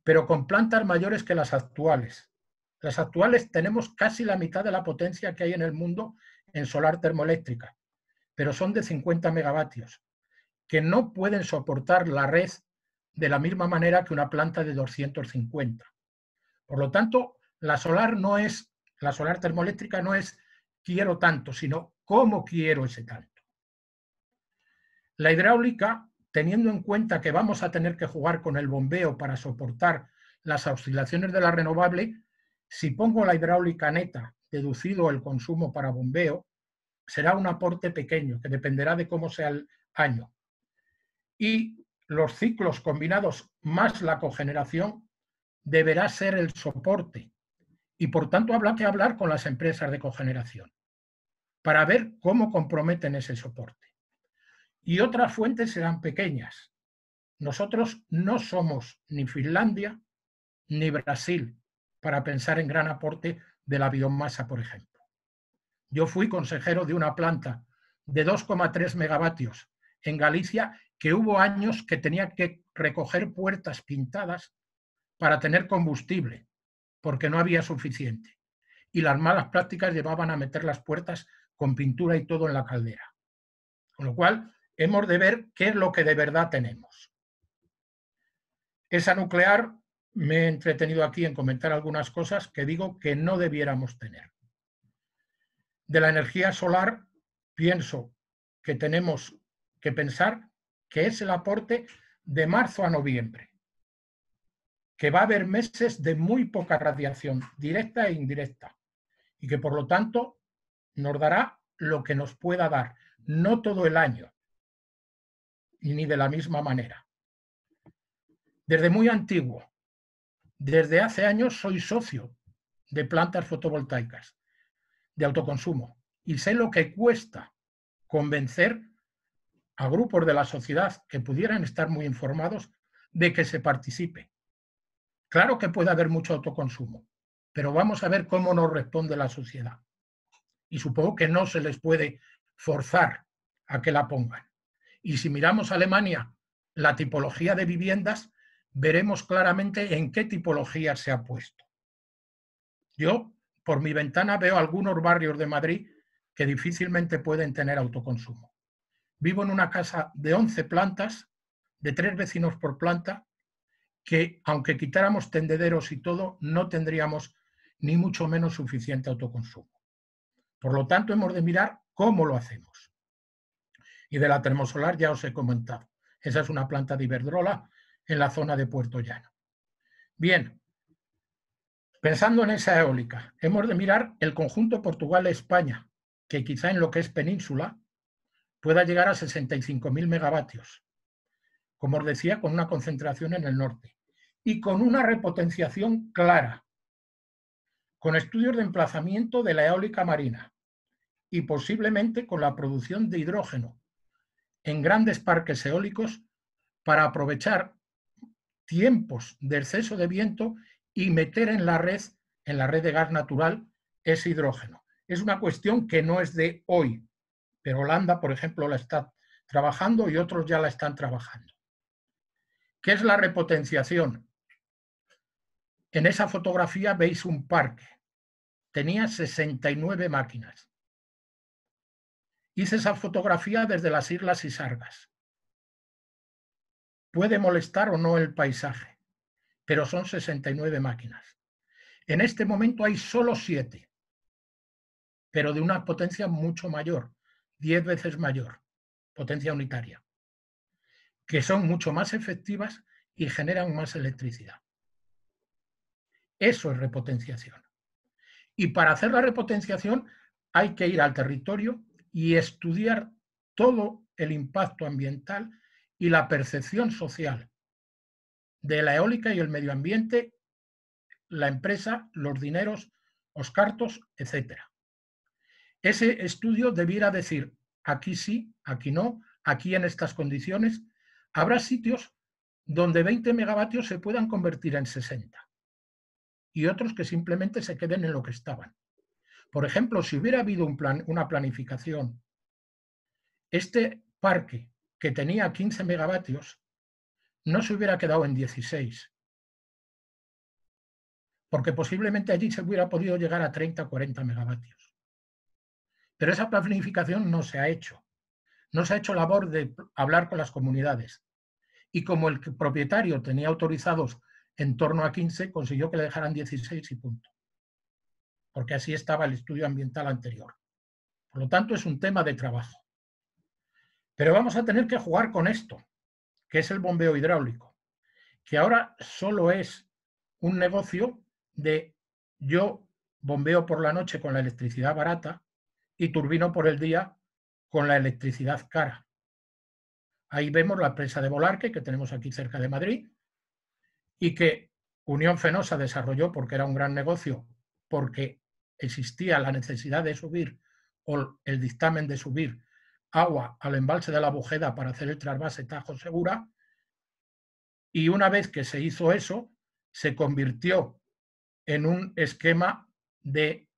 pero con plantas mayores que las actuales, las actuales tenemos casi la mitad de la potencia que hay en el mundo en solar termoeléctrica, pero son de 50 megavatios, que no pueden soportar la red de la misma manera que una planta de 250. Por lo tanto, la solar no es, la solar termoeléctrica no es quiero tanto, sino cómo quiero ese tanto. La hidráulica, teniendo en cuenta que vamos a tener que jugar con el bombeo para soportar las oscilaciones de la renovable, si pongo la hidráulica neta, deducido el consumo para bombeo, será un aporte pequeño, que dependerá de cómo sea el año. Y los ciclos combinados más la cogeneración deberá ser el soporte. Y por tanto habrá que hablar con las empresas de cogeneración para ver cómo comprometen ese soporte. Y otras fuentes serán pequeñas. Nosotros no somos ni Finlandia ni Brasil, para pensar en gran aporte de la biomasa, por ejemplo. Yo fui consejero de una planta de 2,3 megavatios en Galicia que hubo años que tenía que recoger puertas pintadas para tener combustible, porque no había suficiente. Y las malas prácticas llevaban a meter las puertas con pintura y todo en la caldera. Con lo cual, hemos de ver qué es lo que de verdad tenemos. Esa nuclear me he entretenido aquí en comentar algunas cosas que digo que no debiéramos tener. De la energía solar, pienso que tenemos que pensar que es el aporte de marzo a noviembre, que va a haber meses de muy poca radiación, directa e indirecta, y que por lo tanto nos dará lo que nos pueda dar, no todo el año, ni de la misma manera. Desde muy antiguo, desde hace años soy socio de plantas fotovoltaicas de autoconsumo y sé lo que cuesta convencer a grupos de la sociedad que pudieran estar muy informados de que se participe. Claro que puede haber mucho autoconsumo, pero vamos a ver cómo nos responde la sociedad. Y supongo que no se les puede forzar a que la pongan. Y si miramos a Alemania, la tipología de viviendas veremos claramente en qué tipología se ha puesto. Yo, por mi ventana, veo algunos barrios de Madrid que difícilmente pueden tener autoconsumo. Vivo en una casa de 11 plantas, de tres vecinos por planta, que aunque quitáramos tendederos y todo, no tendríamos ni mucho menos suficiente autoconsumo. Por lo tanto, hemos de mirar cómo lo hacemos. Y de la termosolar ya os he comentado. Esa es una planta de Iberdrola en la zona de Puerto Llano. Bien, pensando en esa eólica, hemos de mirar el conjunto Portugal-España, que quizá en lo que es península pueda llegar a 65.000 megavatios, como os decía, con una concentración en el norte y con una repotenciación clara, con estudios de emplazamiento de la eólica marina y posiblemente con la producción de hidrógeno en grandes parques eólicos para aprovechar tiempos de exceso de viento y meter en la red, en la red de gas natural, ese hidrógeno. Es una cuestión que no es de hoy, pero Holanda, por ejemplo, la está trabajando y otros ya la están trabajando. ¿Qué es la repotenciación? En esa fotografía veis un parque. Tenía 69 máquinas. Hice esa fotografía desde las Islas sargas. Puede molestar o no el paisaje, pero son 69 máquinas. En este momento hay solo 7, pero de una potencia mucho mayor, 10 veces mayor, potencia unitaria, que son mucho más efectivas y generan más electricidad. Eso es repotenciación. Y para hacer la repotenciación hay que ir al territorio y estudiar todo el impacto ambiental y la percepción social de la eólica y el medio ambiente, la empresa, los dineros, los cartos, etc. Ese estudio debiera decir, aquí sí, aquí no, aquí en estas condiciones, habrá sitios donde 20 megavatios se puedan convertir en 60 y otros que simplemente se queden en lo que estaban. Por ejemplo, si hubiera habido un plan, una planificación, este parque que tenía 15 megavatios no se hubiera quedado en 16, porque posiblemente allí se hubiera podido llegar a 30 o 40 megavatios. Pero esa planificación no se ha hecho. No se ha hecho labor de hablar con las comunidades. Y como el propietario tenía autorizados en torno a 15, consiguió que le dejaran 16 y punto. Porque así estaba el estudio ambiental anterior. Por lo tanto, es un tema de trabajo. Pero vamos a tener que jugar con esto, que es el bombeo hidráulico, que ahora solo es un negocio de yo bombeo por la noche con la electricidad barata y turbino por el día con la electricidad cara. Ahí vemos la presa de Volarque que tenemos aquí cerca de Madrid y que Unión Fenosa desarrolló porque era un gran negocio, porque existía la necesidad de subir o el dictamen de subir agua al embalse de la Bujeda para hacer el trasvase Tajo Segura. Y una vez que se hizo eso, se convirtió en un esquema de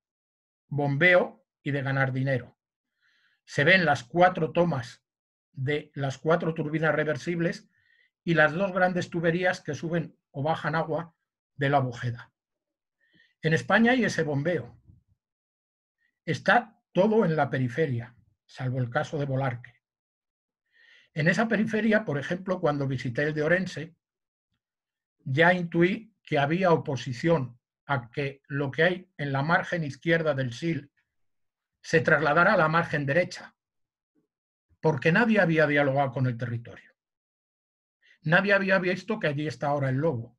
bombeo y de ganar dinero. Se ven las cuatro tomas de las cuatro turbinas reversibles y las dos grandes tuberías que suben o bajan agua de la bujeda. En España hay ese bombeo. Está todo en la periferia salvo el caso de Volarque. En esa periferia, por ejemplo, cuando visité el de Orense, ya intuí que había oposición a que lo que hay en la margen izquierda del SIL se trasladara a la margen derecha, porque nadie había dialogado con el territorio. Nadie había visto que allí está ahora el lobo.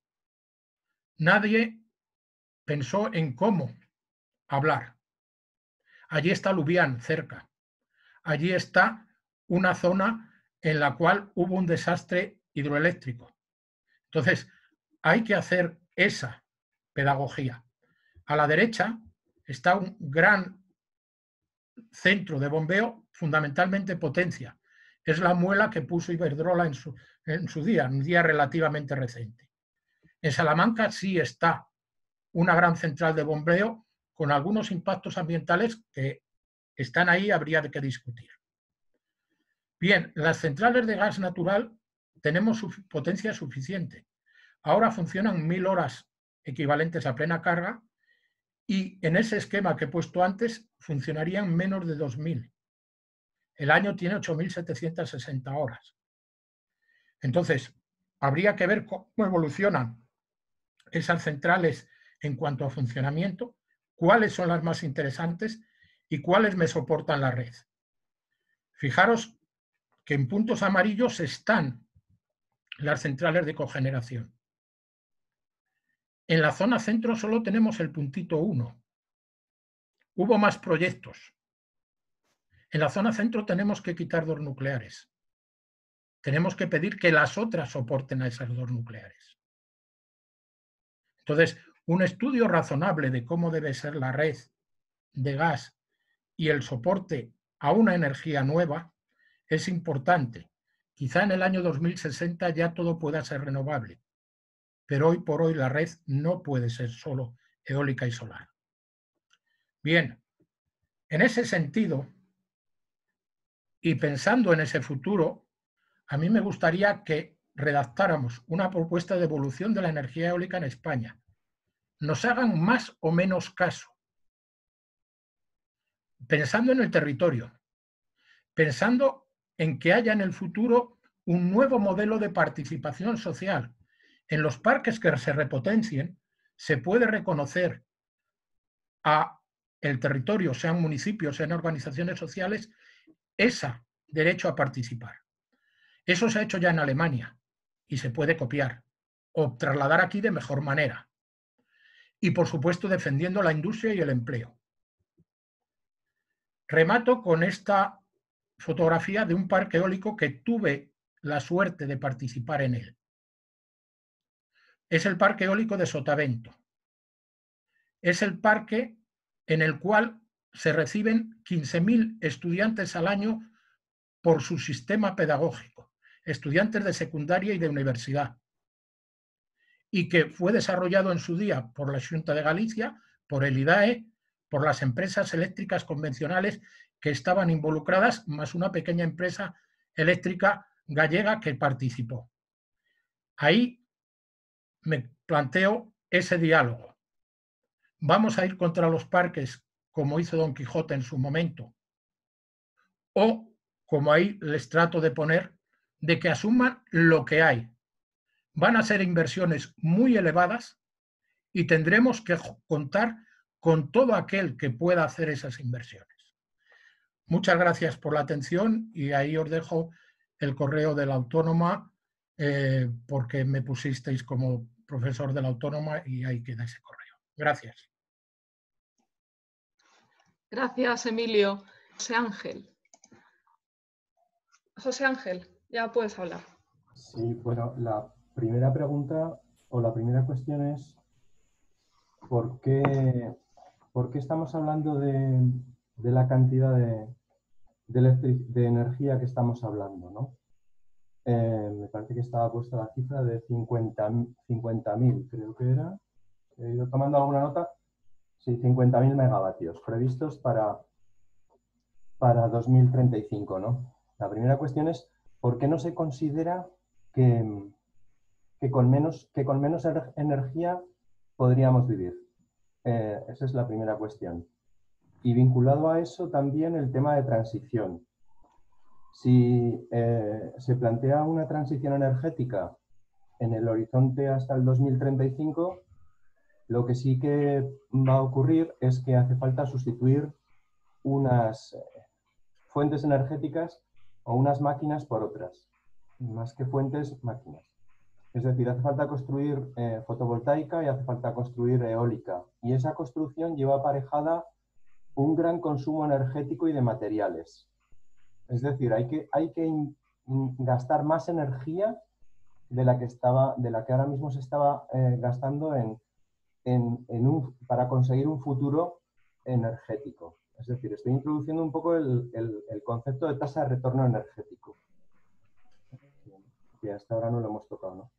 Nadie pensó en cómo hablar. Allí está Lubián, cerca allí está una zona en la cual hubo un desastre hidroeléctrico. Entonces, hay que hacer esa pedagogía. A la derecha está un gran centro de bombeo, fundamentalmente potencia. Es la muela que puso Iberdrola en su, en su día, un día relativamente reciente. En Salamanca sí está una gran central de bombeo con algunos impactos ambientales que están ahí, habría que discutir. Bien, las centrales de gas natural tenemos potencia suficiente. Ahora funcionan mil horas equivalentes a plena carga y en ese esquema que he puesto antes funcionarían menos de 2.000. El año tiene 8.760 horas. Entonces, habría que ver cómo evolucionan esas centrales en cuanto a funcionamiento, cuáles son las más interesantes y cuáles me soportan la red. Fijaros que en puntos amarillos están las centrales de cogeneración. En la zona centro solo tenemos el puntito 1. Hubo más proyectos. En la zona centro tenemos que quitar dos nucleares. Tenemos que pedir que las otras soporten a esas dos nucleares. Entonces, un estudio razonable de cómo debe ser la red de gas y el soporte a una energía nueva es importante. Quizá en el año 2060 ya todo pueda ser renovable, pero hoy por hoy la red no puede ser solo eólica y solar. Bien, en ese sentido, y pensando en ese futuro, a mí me gustaría que redactáramos una propuesta de evolución de la energía eólica en España. Nos hagan más o menos caso, pensando en el territorio, pensando en que haya en el futuro un nuevo modelo de participación social. En los parques que se repotencien, se puede reconocer a el territorio, sean municipios, sean organizaciones sociales, ese derecho a participar. Eso se ha hecho ya en Alemania y se puede copiar o trasladar aquí de mejor manera. Y por supuesto defendiendo la industria y el empleo. Remato con esta fotografía de un parque eólico que tuve la suerte de participar en él. Es el parque eólico de Sotavento. Es el parque en el cual se reciben 15.000 estudiantes al año por su sistema pedagógico, estudiantes de secundaria y de universidad, y que fue desarrollado en su día por la Junta de Galicia, por el IDAE, por las empresas eléctricas convencionales que estaban involucradas, más una pequeña empresa eléctrica gallega que participó. Ahí me planteo ese diálogo. ¿Vamos a ir contra los parques como hizo Don Quijote en su momento? O, como ahí les trato de poner, de que asuman lo que hay. Van a ser inversiones muy elevadas y tendremos que contar con todo aquel que pueda hacer esas inversiones. Muchas gracias por la atención y ahí os dejo el correo de la autónoma eh, porque me pusisteis como profesor de la autónoma y ahí queda ese correo. Gracias. Gracias, Emilio. José Ángel. José Ángel, ya puedes hablar. Sí, bueno, la primera pregunta o la primera cuestión es ¿por qué ¿por qué estamos hablando de, la cantidad de, energía que estamos hablando? ¿no? Eh, me parece que estaba puesta la cifra de 50.000, creo que era. He ido tomando alguna nota. Sí, 50.000 megavatios previstos para, para 2035, ¿no? La primera cuestión es, ¿por qué no se considera que con menos er-, energía podríamos vivir? Eh, esa es la primera cuestión. Y vinculado a eso también el tema de transición. Si eh, se plantea una transición energética en el horizonte hasta el 2035, lo que sí que va a ocurrir es que hace falta sustituir unas eh, fuentes energéticas o unas máquinas por otras. Más que fuentes, máquinas. Es decir, hace falta construir eh, fotovoltaica y hace falta construir eólica. Y esa construcción lleva aparejada un gran consumo energético y de materiales. Es decir, hay que, gastar más energía de la que, ahora mismo se estaba eh, gastando en, un, para conseguir un futuro energético. Es decir, estoy introduciendo un poco el, el concepto de tasa de retorno energético. Que hasta ahora no lo hemos tocado, ¿no?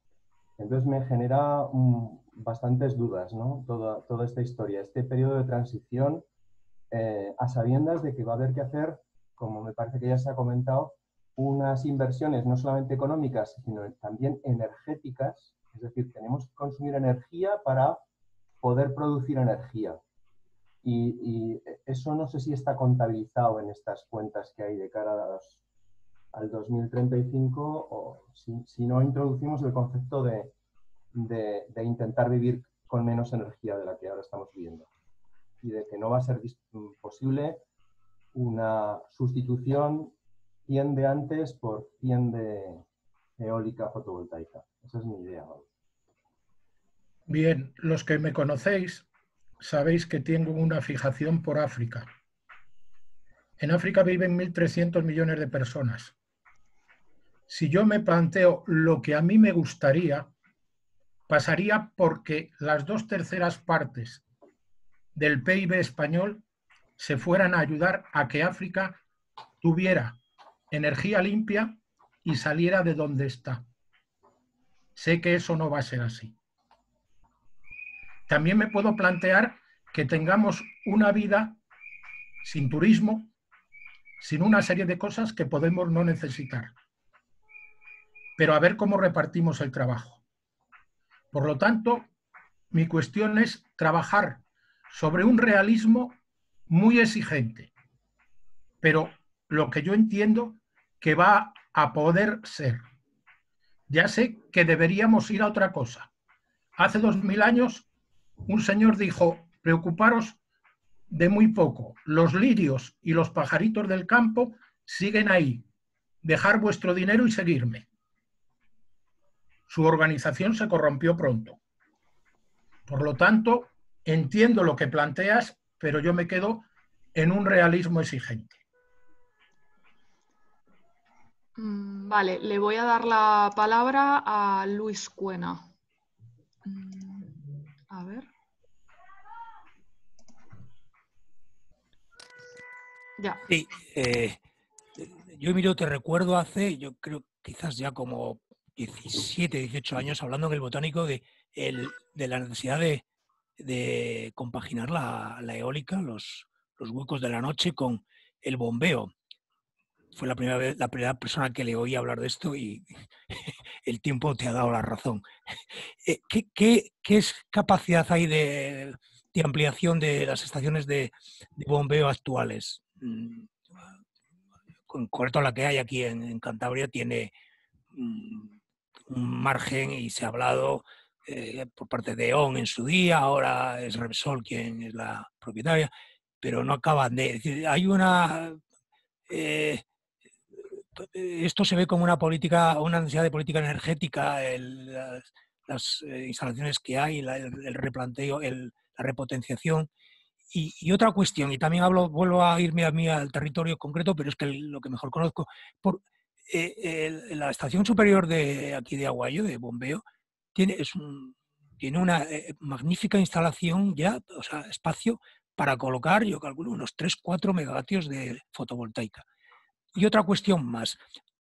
Entonces me genera mm, bastantes dudas, ¿no? Toda, toda, esta historia, este periodo de transición, eh, a sabiendas de que va a haber que hacer, como me parece que ya se ha comentado, unas inversiones no solamente económicas, sino también energéticas. Es decir, tenemos que consumir energía para poder producir energía. Y, eso no sé si está contabilizado en estas cuentas que hay de cara a los al 2035 o si, no introducimos el concepto de, de, de, intentar vivir con menos energía de la que ahora estamos viviendo y de que no va a ser posible una sustitución 100 de antes por 100 de eólica fotovoltaica. Esa es mi idea. Bien, los que me conocéis sabéis que tengo una fijación por África. En África viven 1.300 millones de personas si yo me planteo lo que a mí me gustaría, pasaría porque las dos terceras partes del PIB español se fueran a ayudar a que África tuviera energía limpia y saliera de donde está. Sé que eso no va a ser así. También me puedo plantear que tengamos una vida sin turismo, sin una serie de cosas que podemos no necesitar pero a ver cómo repartimos el trabajo. Por lo tanto, mi cuestión es trabajar sobre un realismo muy exigente, pero lo que yo entiendo que va a poder ser. Ya sé que deberíamos ir a otra cosa. Hace dos mil años un señor dijo, preocuparos de muy poco, los lirios y los pajaritos del campo siguen ahí, dejar vuestro dinero y seguirme su organización se corrompió pronto. Por lo tanto, entiendo lo que planteas, pero yo me quedo en un realismo exigente. Mm, vale, le voy a dar la palabra a Luis Cuena. Mm, a ver. Ya. Sí, eh, yo miro, te recuerdo hace, yo creo quizás ya como 17, 18 años hablando en el botánico de, de la necesidad de, compaginar la, eólica, los, huecos de la noche con el bombeo. Fue la primera, la primera persona que le oí hablar de esto y el tiempo te ha dado la razón. Eh, ¿Qué, qué, capacidad hay de, ampliación de las estaciones de, bombeo actuales? Mm, con, corto la que hay aquí en Cantabria tiene mm, un margen y se ha hablado eh, por parte de ON en su día, ahora es Repsol quien es la propietaria, pero no acaban de... hay una... Eh, esto se ve como una política, una necesidad de política energética, las, eh, instalaciones que hay, el, replanteo, el, la repotenciación. Y, otra cuestión, y también hablo, vuelvo a irme a mí al territorio concreto, pero es que lo que mejor conozco, eh, la estación superior de aquí de Aguayo, de bombeo, tiene, una eh, magnífica instalación ya, o sea, espacio para colocar, yo calculo, unos 3-4 megavatios de fotovoltaica. Y otra cuestión más.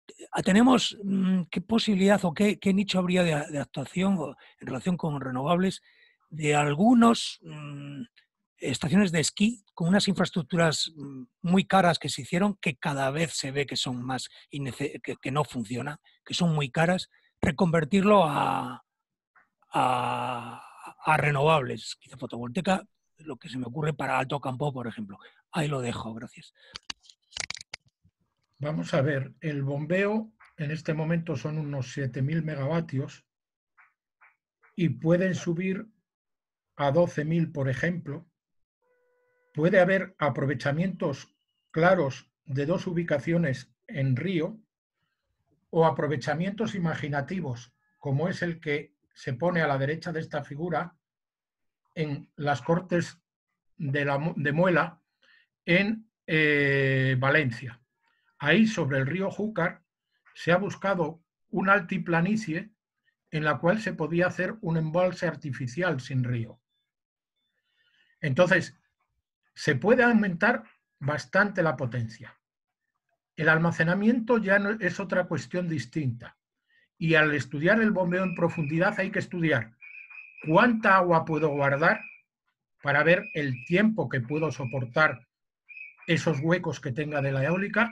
Eh, ¿Tenemos mm, qué posibilidad o qué, nicho habría de, actuación en relación con renovables de algunos mm, estaciones de esquí con unas infraestructuras mm, muy caras que se hicieron, que cada vez se ve que son más, que, no funcionan, que son muy caras, reconvertirlo a, renovables, quizá fotovoltaica, lo que se me ocurre para Alto Campo, por ejemplo. Ahí lo dejo, gracias. Vamos a ver, el bombeo en este momento son unos 7.000 megavatios y pueden subir a 12.000, por ejemplo, puede haber aprovechamientos claros de dos ubicaciones en río o aprovechamientos imaginativos, como es el que se pone a la derecha de esta figura en las Cortes de, la, Muela en eh, Valencia. Ahí, sobre el río Júcar, se ha buscado un altiplanicie en la cual se podía hacer un embalse artificial sin río. Entonces, se puede aumentar bastante la potencia. El almacenamiento ya es otra cuestión distinta. Y al estudiar el bombeo en profundidad hay que estudiar cuánta agua puedo guardar para ver el tiempo que puedo soportar esos huecos que tenga de la eólica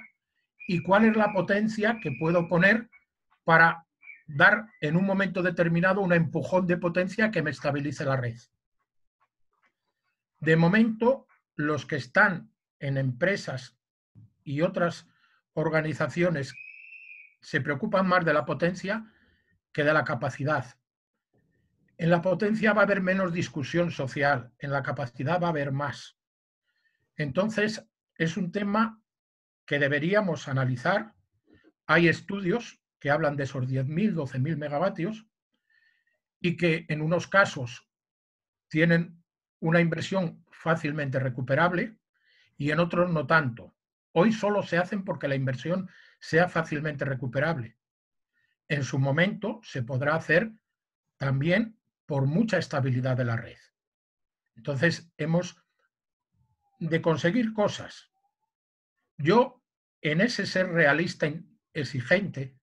y cuál es la potencia que puedo poner para dar en un momento determinado un empujón de potencia que me estabilice la red. De momento, los que están en empresas y otras organizaciones se preocupan más de la potencia que de la capacidad. En la potencia va a haber menos discusión social, en la capacidad va a haber más. Entonces, es un tema que deberíamos analizar. Hay estudios que hablan de esos 10.000, 12.000 megavatios y que en unos casos tienen una inversión fácilmente recuperable y en otros no tanto. Hoy solo se hacen porque la inversión sea fácilmente recuperable. En su momento se podrá hacer también por mucha estabilidad de la red. Entonces, hemos de conseguir cosas. Yo, en ese ser realista exigente,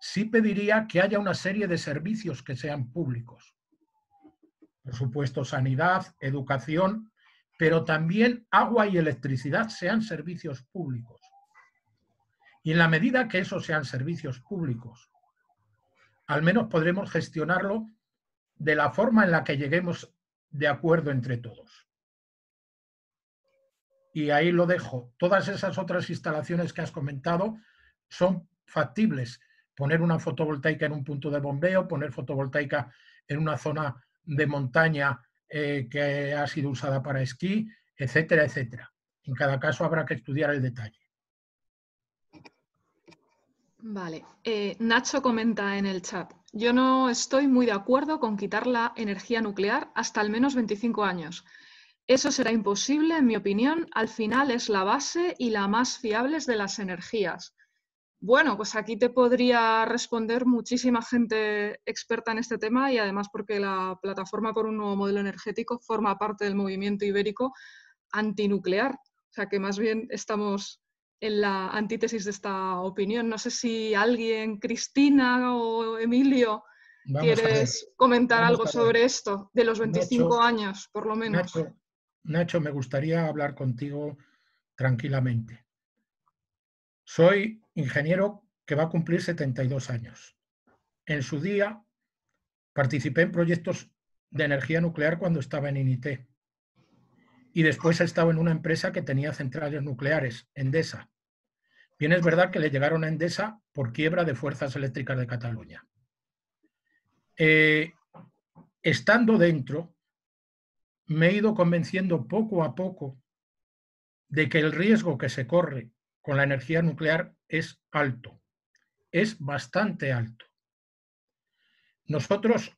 sí pediría que haya una serie de servicios que sean públicos por supuesto sanidad, educación, pero también agua y electricidad sean servicios públicos. Y en la medida que esos sean servicios públicos, al menos podremos gestionarlo de la forma en la que lleguemos de acuerdo entre todos. Y ahí lo dejo. Todas esas otras instalaciones que has comentado son factibles. Poner una fotovoltaica en un punto de bombeo, poner fotovoltaica en una zona de montaña eh, que ha sido usada para esquí, etcétera, etcétera. En cada caso habrá que estudiar el detalle. Vale. Eh, Nacho comenta en el chat, yo no estoy muy de acuerdo con quitar la energía nuclear hasta al menos 25 años. Eso será imposible, en mi opinión. Al final es la base y la más fiable de las energías. Bueno, pues aquí te podría responder muchísima gente experta en este tema y además porque la plataforma por un nuevo modelo energético forma parte del movimiento ibérico antinuclear. O sea que más bien estamos en la antítesis de esta opinión. No sé si alguien, Cristina o Emilio, quieres comentar algo sobre esto, de los 25 años por lo menos. Nacho, Nacho, me gustaría hablar contigo tranquilamente. Soy ingeniero que va a cumplir 72 años. En su día participé en proyectos de energía nuclear cuando estaba en INIT. Y después he estado en una empresa que tenía centrales nucleares, Endesa. Bien es verdad que le llegaron a Endesa por quiebra de Fuerzas Eléctricas de Cataluña. Eh, estando dentro, me he ido convenciendo poco a poco de que el riesgo que se corre con la energía nuclear es alto, es bastante alto. Nosotros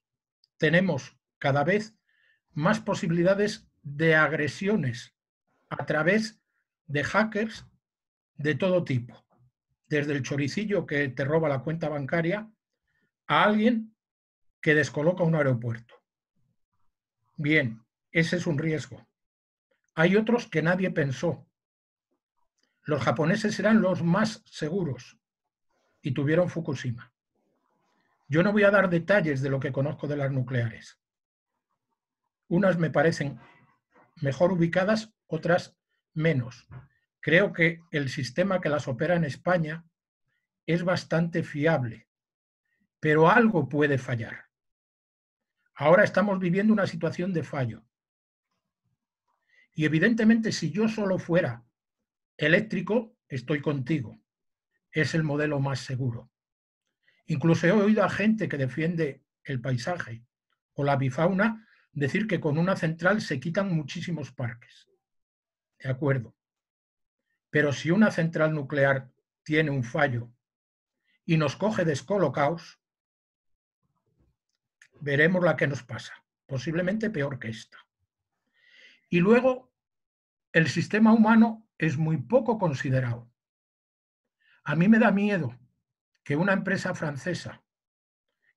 tenemos cada vez más posibilidades de agresiones a través de hackers de todo tipo, desde el choricillo que te roba la cuenta bancaria a alguien que descoloca un aeropuerto. Bien, ese es un riesgo. Hay otros que nadie pensó, los japoneses eran los más seguros y tuvieron Fukushima. Yo no voy a dar detalles de lo que conozco de las nucleares. Unas me parecen mejor ubicadas, otras menos. Creo que el sistema que las opera en España es bastante fiable, pero algo puede fallar. Ahora estamos viviendo una situación de fallo. Y evidentemente si yo solo fuera eléctrico, estoy contigo. Es el modelo más seguro. Incluso he oído a gente que defiende el paisaje o la bifauna decir que con una central se quitan muchísimos parques. De acuerdo. Pero si una central nuclear tiene un fallo y nos coge descolocaos, veremos la que nos pasa, posiblemente peor que esta. Y luego, el sistema humano es muy poco considerado. A mí me da miedo que una empresa francesa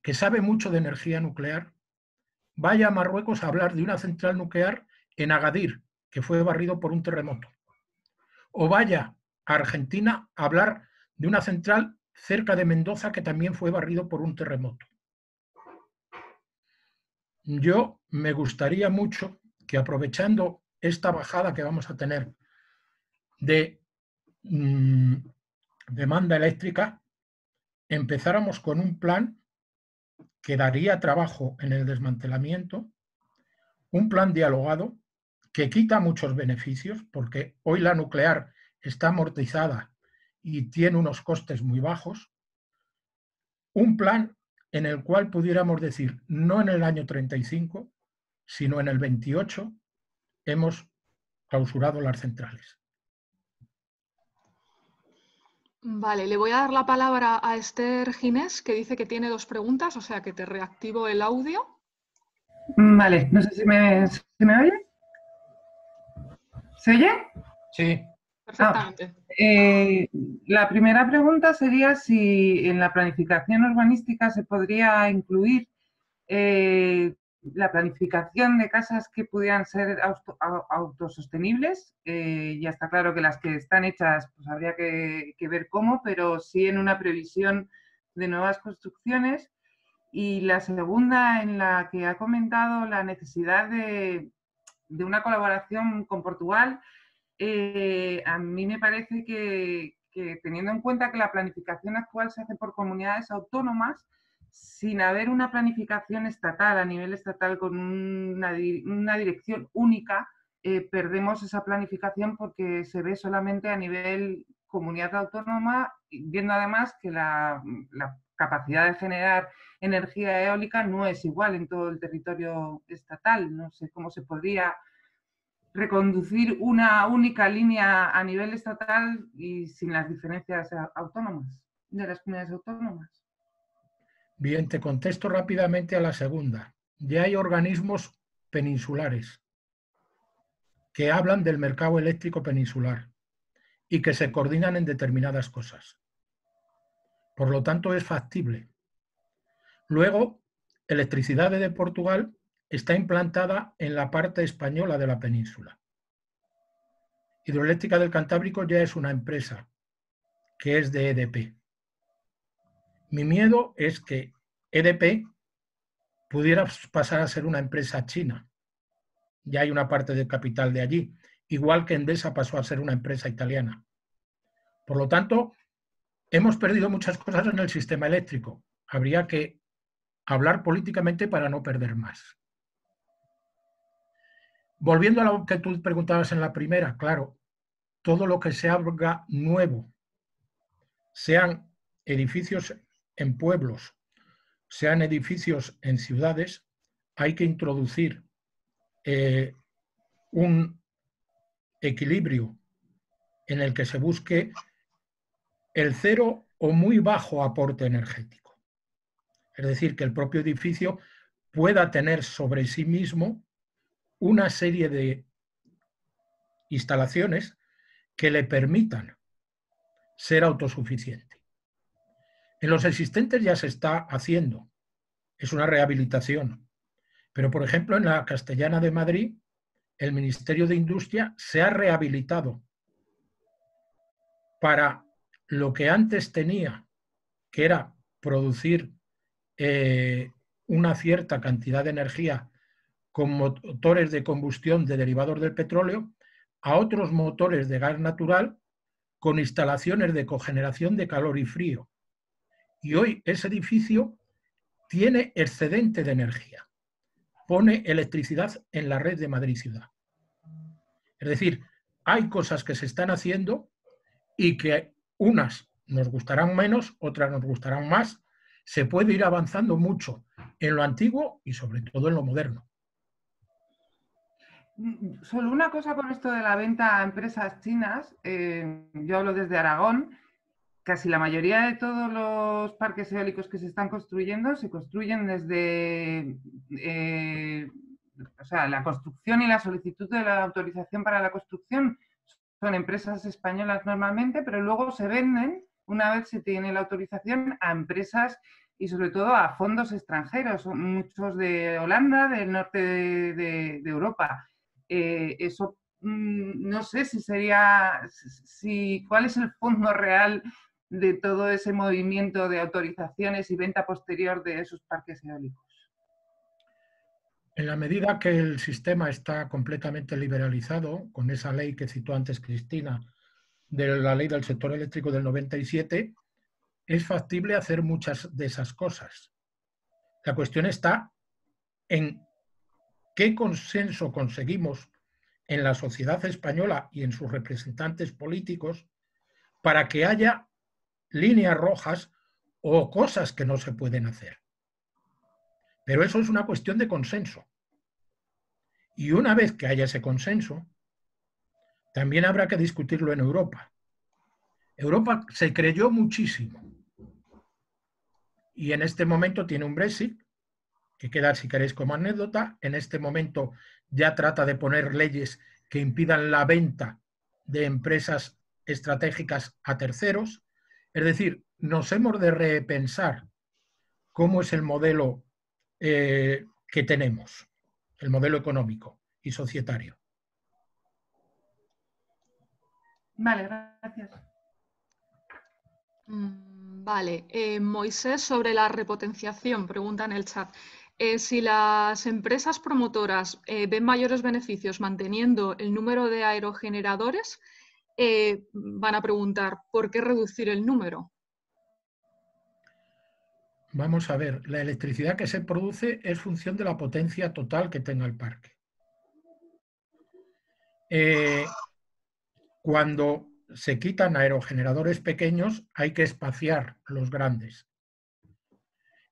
que sabe mucho de energía nuclear vaya a Marruecos a hablar de una central nuclear en Agadir, que fue barrido por un terremoto. O vaya a Argentina a hablar de una central cerca de Mendoza que también fue barrido por un terremoto. Yo me gustaría mucho que aprovechando esta bajada que vamos a tener de mm, demanda eléctrica, empezáramos con un plan que daría trabajo en el desmantelamiento, un plan dialogado que quita muchos beneficios, porque hoy la nuclear está amortizada y tiene unos costes muy bajos, un plan en el cual pudiéramos decir, no en el año 35, sino en el 28, hemos clausurado las centrales. Vale, le voy a dar la palabra a Esther Ginés, que dice que tiene dos preguntas, o sea que te reactivo el audio. Mm, vale, no sé si me, oye. ¿Se oye? Sí. Perfectamente. Ah, eh, la primera pregunta sería si en la planificación urbanística se podría incluir eh, la planificación de casas que pudieran ser autosostenibles. Eh, ya está claro que las que están hechas pues habría que, ver cómo, pero sí en una previsión de nuevas construcciones. Y la segunda, en la que ha comentado la necesidad de, una colaboración con Portugal, eh, a mí me parece que teniendo en cuenta que la planificación actual se hace por comunidades autónomas, sin haber una planificación estatal, a nivel estatal, con una, dirección única, eh, perdemos esa planificación porque se ve solamente a nivel comunidad autónoma, viendo además que la capacidad de generar energía eólica no es igual en todo el territorio estatal. No sé cómo se podría reconducir una única línea a nivel estatal y sin las diferencias eh, autónomas de las comunidades autónomas. Bien, te contesto rápidamente a la segunda. Ya hay organismos peninsulares que hablan del mercado eléctrico peninsular y que se coordinan en determinadas cosas. Por lo tanto, es factible. Luego, Electricidad de Portugal está implantada en la parte española de la península. Hidroeléctrica del Cantábrico ya es una empresa que es de EDP. Mi miedo es que EDP pudiera pasar a ser una empresa china. Ya hay una parte del capital de allí, igual que Endesa pasó a ser una empresa italiana. Por lo tanto, hemos perdido muchas cosas en el sistema eléctrico. Habría que hablar políticamente para no perder más. Volviendo a lo que tú preguntabas en la primera, claro, todo lo que se haga nuevo, sean edificios en pueblos, sean edificios en ciudades, hay que introducir eh, un equilibrio en el que se busque el cero o muy bajo aporte energético. Es decir, que el propio edificio pueda tener sobre sí mismo una serie de instalaciones que le permitan ser autosuficiente. En los existentes ya se está haciendo, es una rehabilitación. Pero, por ejemplo, en la Castellana de Madrid, el Ministerio de Industria se ha rehabilitado para lo que antes tenía, que era producir eh, una cierta cantidad de energía con motores de combustión de derivados del petróleo, a otros motores de gas natural con instalaciones de cogeneración de calor y frío y hoy ese edificio tiene excedente de energía. Pone electricidad en la red de Madrid Ciudad. Es decir, hay cosas que se están haciendo y que unas nos gustarán menos, otras nos gustarán más. Se puede ir avanzando mucho en lo antiguo y sobre todo en lo moderno. Mm, solo una cosa con esto de la venta a empresas chinas. Eh, yo hablo desde Aragón casi la mayoría de todos los parques eólicos que se están construyendo se construyen desde eh, o sea, la construcción y la solicitud de la autorización para la construcción son empresas españolas normalmente, pero luego se venden una vez se tiene la autorización a empresas y sobre todo a fondos extranjeros, muchos de Holanda, del norte de, Europa. Eh, eso mm, no sé si sería, si, cuál es el fondo real de todo ese movimiento de autorizaciones y venta posterior de esos parques eólicos? En la medida que el sistema está completamente liberalizado, con esa ley que citó antes Cristina, de la ley del sector eléctrico del 97, es factible hacer muchas de esas cosas. La cuestión está en qué consenso conseguimos en la sociedad española y en sus representantes políticos para que haya líneas rojas o cosas que no se pueden hacer. Pero eso es una cuestión de consenso. Y una vez que haya ese consenso, también habrá que discutirlo en Europa. Europa se creyó muchísimo. Y en este momento tiene un Brexit, que queda, si queréis, como anécdota. En este momento ya trata de poner leyes que impidan la venta de empresas estratégicas a terceros. Es decir, nos hemos de repensar cómo es el modelo eh, que tenemos, el modelo económico y societario. Vale, gracias. Mm, vale, eh, Moisés sobre la repotenciación, pregunta en el chat. Eh, si las empresas promotoras ven mayores beneficios manteniendo el número de aerogeneradores eh, van a preguntar, ¿por qué reducir el número? Vamos a ver, la electricidad que se produce es función de la potencia total que tenga el parque. Eh, cuando se quitan aerogeneradores pequeños, hay que espaciar los grandes.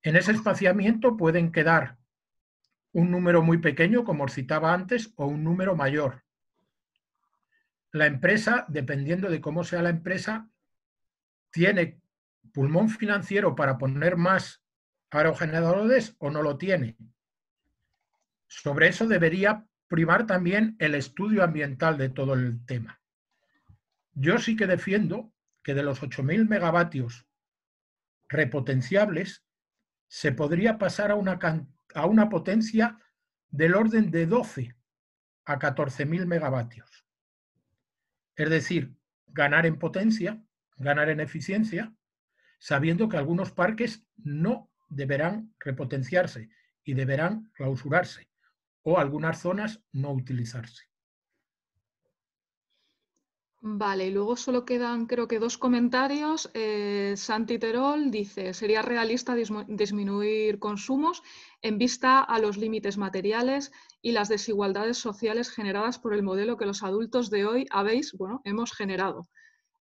En ese espaciamiento pueden quedar un número muy pequeño, como os citaba antes, o un número mayor la empresa, dependiendo de cómo sea la empresa, tiene pulmón financiero para poner más aerogeneradores o no lo tiene. Sobre eso debería primar también el estudio ambiental de todo el tema. Yo sí que defiendo que de los 8.000 megavatios repotenciables se podría pasar a una, a una potencia del orden de 12 a 14.000 megavatios. Es decir, ganar en potencia, ganar en eficiencia, sabiendo que algunos parques no deberán repotenciarse y deberán clausurarse o algunas zonas no utilizarse. Vale, y luego solo quedan creo que dos comentarios. Eh, Santi Terol dice, sería realista disminuir consumos en vista a los límites materiales y las desigualdades sociales generadas por el modelo que los adultos de hoy habéis, bueno, hemos generado.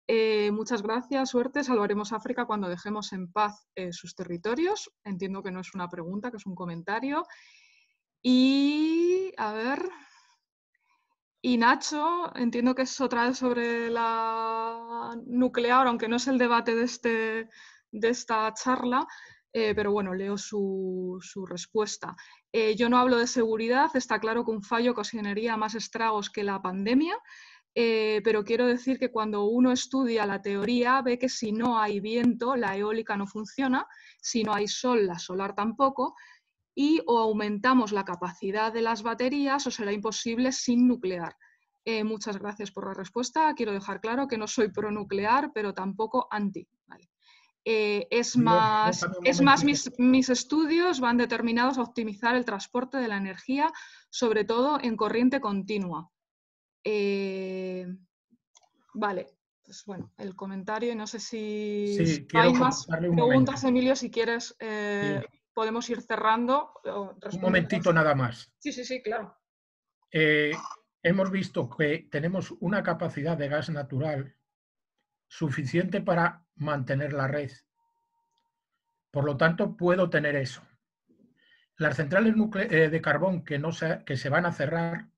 Eh, muchas gracias, suerte, salvaremos África cuando dejemos en paz eh, sus territorios. Entiendo que no es una pregunta, que es un comentario. Y, a ver, y Nacho, entiendo que es otra vez sobre la nuclear, aunque no es el debate de, este, esta charla, eh, pero bueno, leo su, respuesta. Eh, yo no hablo de seguridad, está claro que un fallo ocasionaría más estragos que la pandemia, eh, pero quiero decir que cuando uno estudia la teoría ve que si no hay viento, la eólica no funciona, si no hay sol, la solar tampoco, y o aumentamos la capacidad de las baterías o será imposible sin nuclear. Eh, muchas gracias por la respuesta. Quiero dejar claro que no soy pronuclear, pero tampoco anti. Eh, es más, es más mis, estudios van determinados a optimizar el transporte de la energía, sobre todo en corriente continua. Eh, vale, pues bueno, el comentario, no sé si hay más preguntas, Emilio, si quieres podemos ir cerrando. Un momentito nada más. Sí, sí, sí, claro. Eh, hemos visto que tenemos una capacidad de gas natural suficiente para mantener la red. Por lo tanto, puedo tener eso. Las centrales eh, de carbón que, no se, que se van a cerrar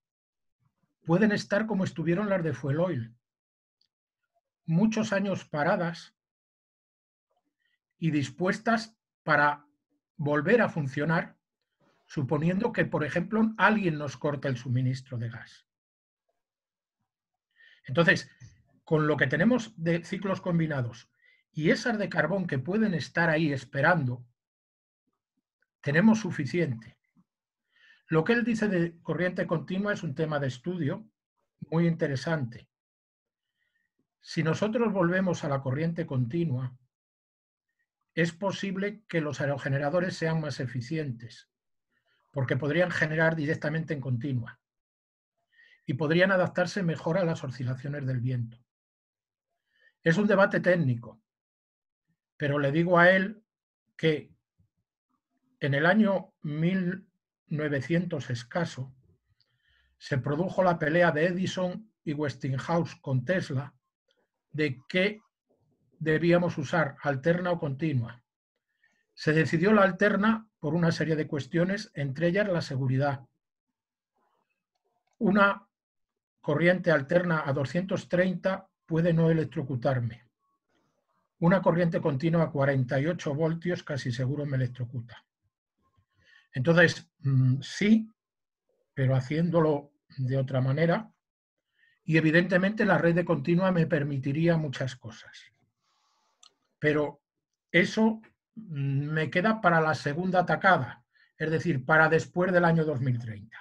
pueden estar como estuvieron las de fuel oil. Muchos años paradas y dispuestas para volver a funcionar, suponiendo que, por ejemplo, alguien nos corta el suministro de gas. Entonces, con lo que tenemos de ciclos combinados y esas de carbón que pueden estar ahí esperando, tenemos suficiente. Lo que él dice de corriente continua es un tema de estudio muy interesante. Si nosotros volvemos a la corriente continua, es posible que los aerogeneradores sean más eficientes, porque podrían generar directamente en continua y podrían adaptarse mejor a las oscilaciones del viento. Es un debate técnico, pero le digo a él que en el año 1900 escaso se produjo la pelea de Edison y Westinghouse con Tesla de que debíamos usar alterna o continua. Se decidió la alterna por una serie de cuestiones, entre ellas la seguridad. Una corriente alterna a 230 puede no electrocutarme. Una corriente continua a 48 voltios casi seguro me electrocuta. Entonces, mm, sí, pero haciéndolo de otra manera. Y evidentemente la red de continua me permitiría muchas cosas pero eso me queda para la segunda atacada, es decir, para después del año 2030.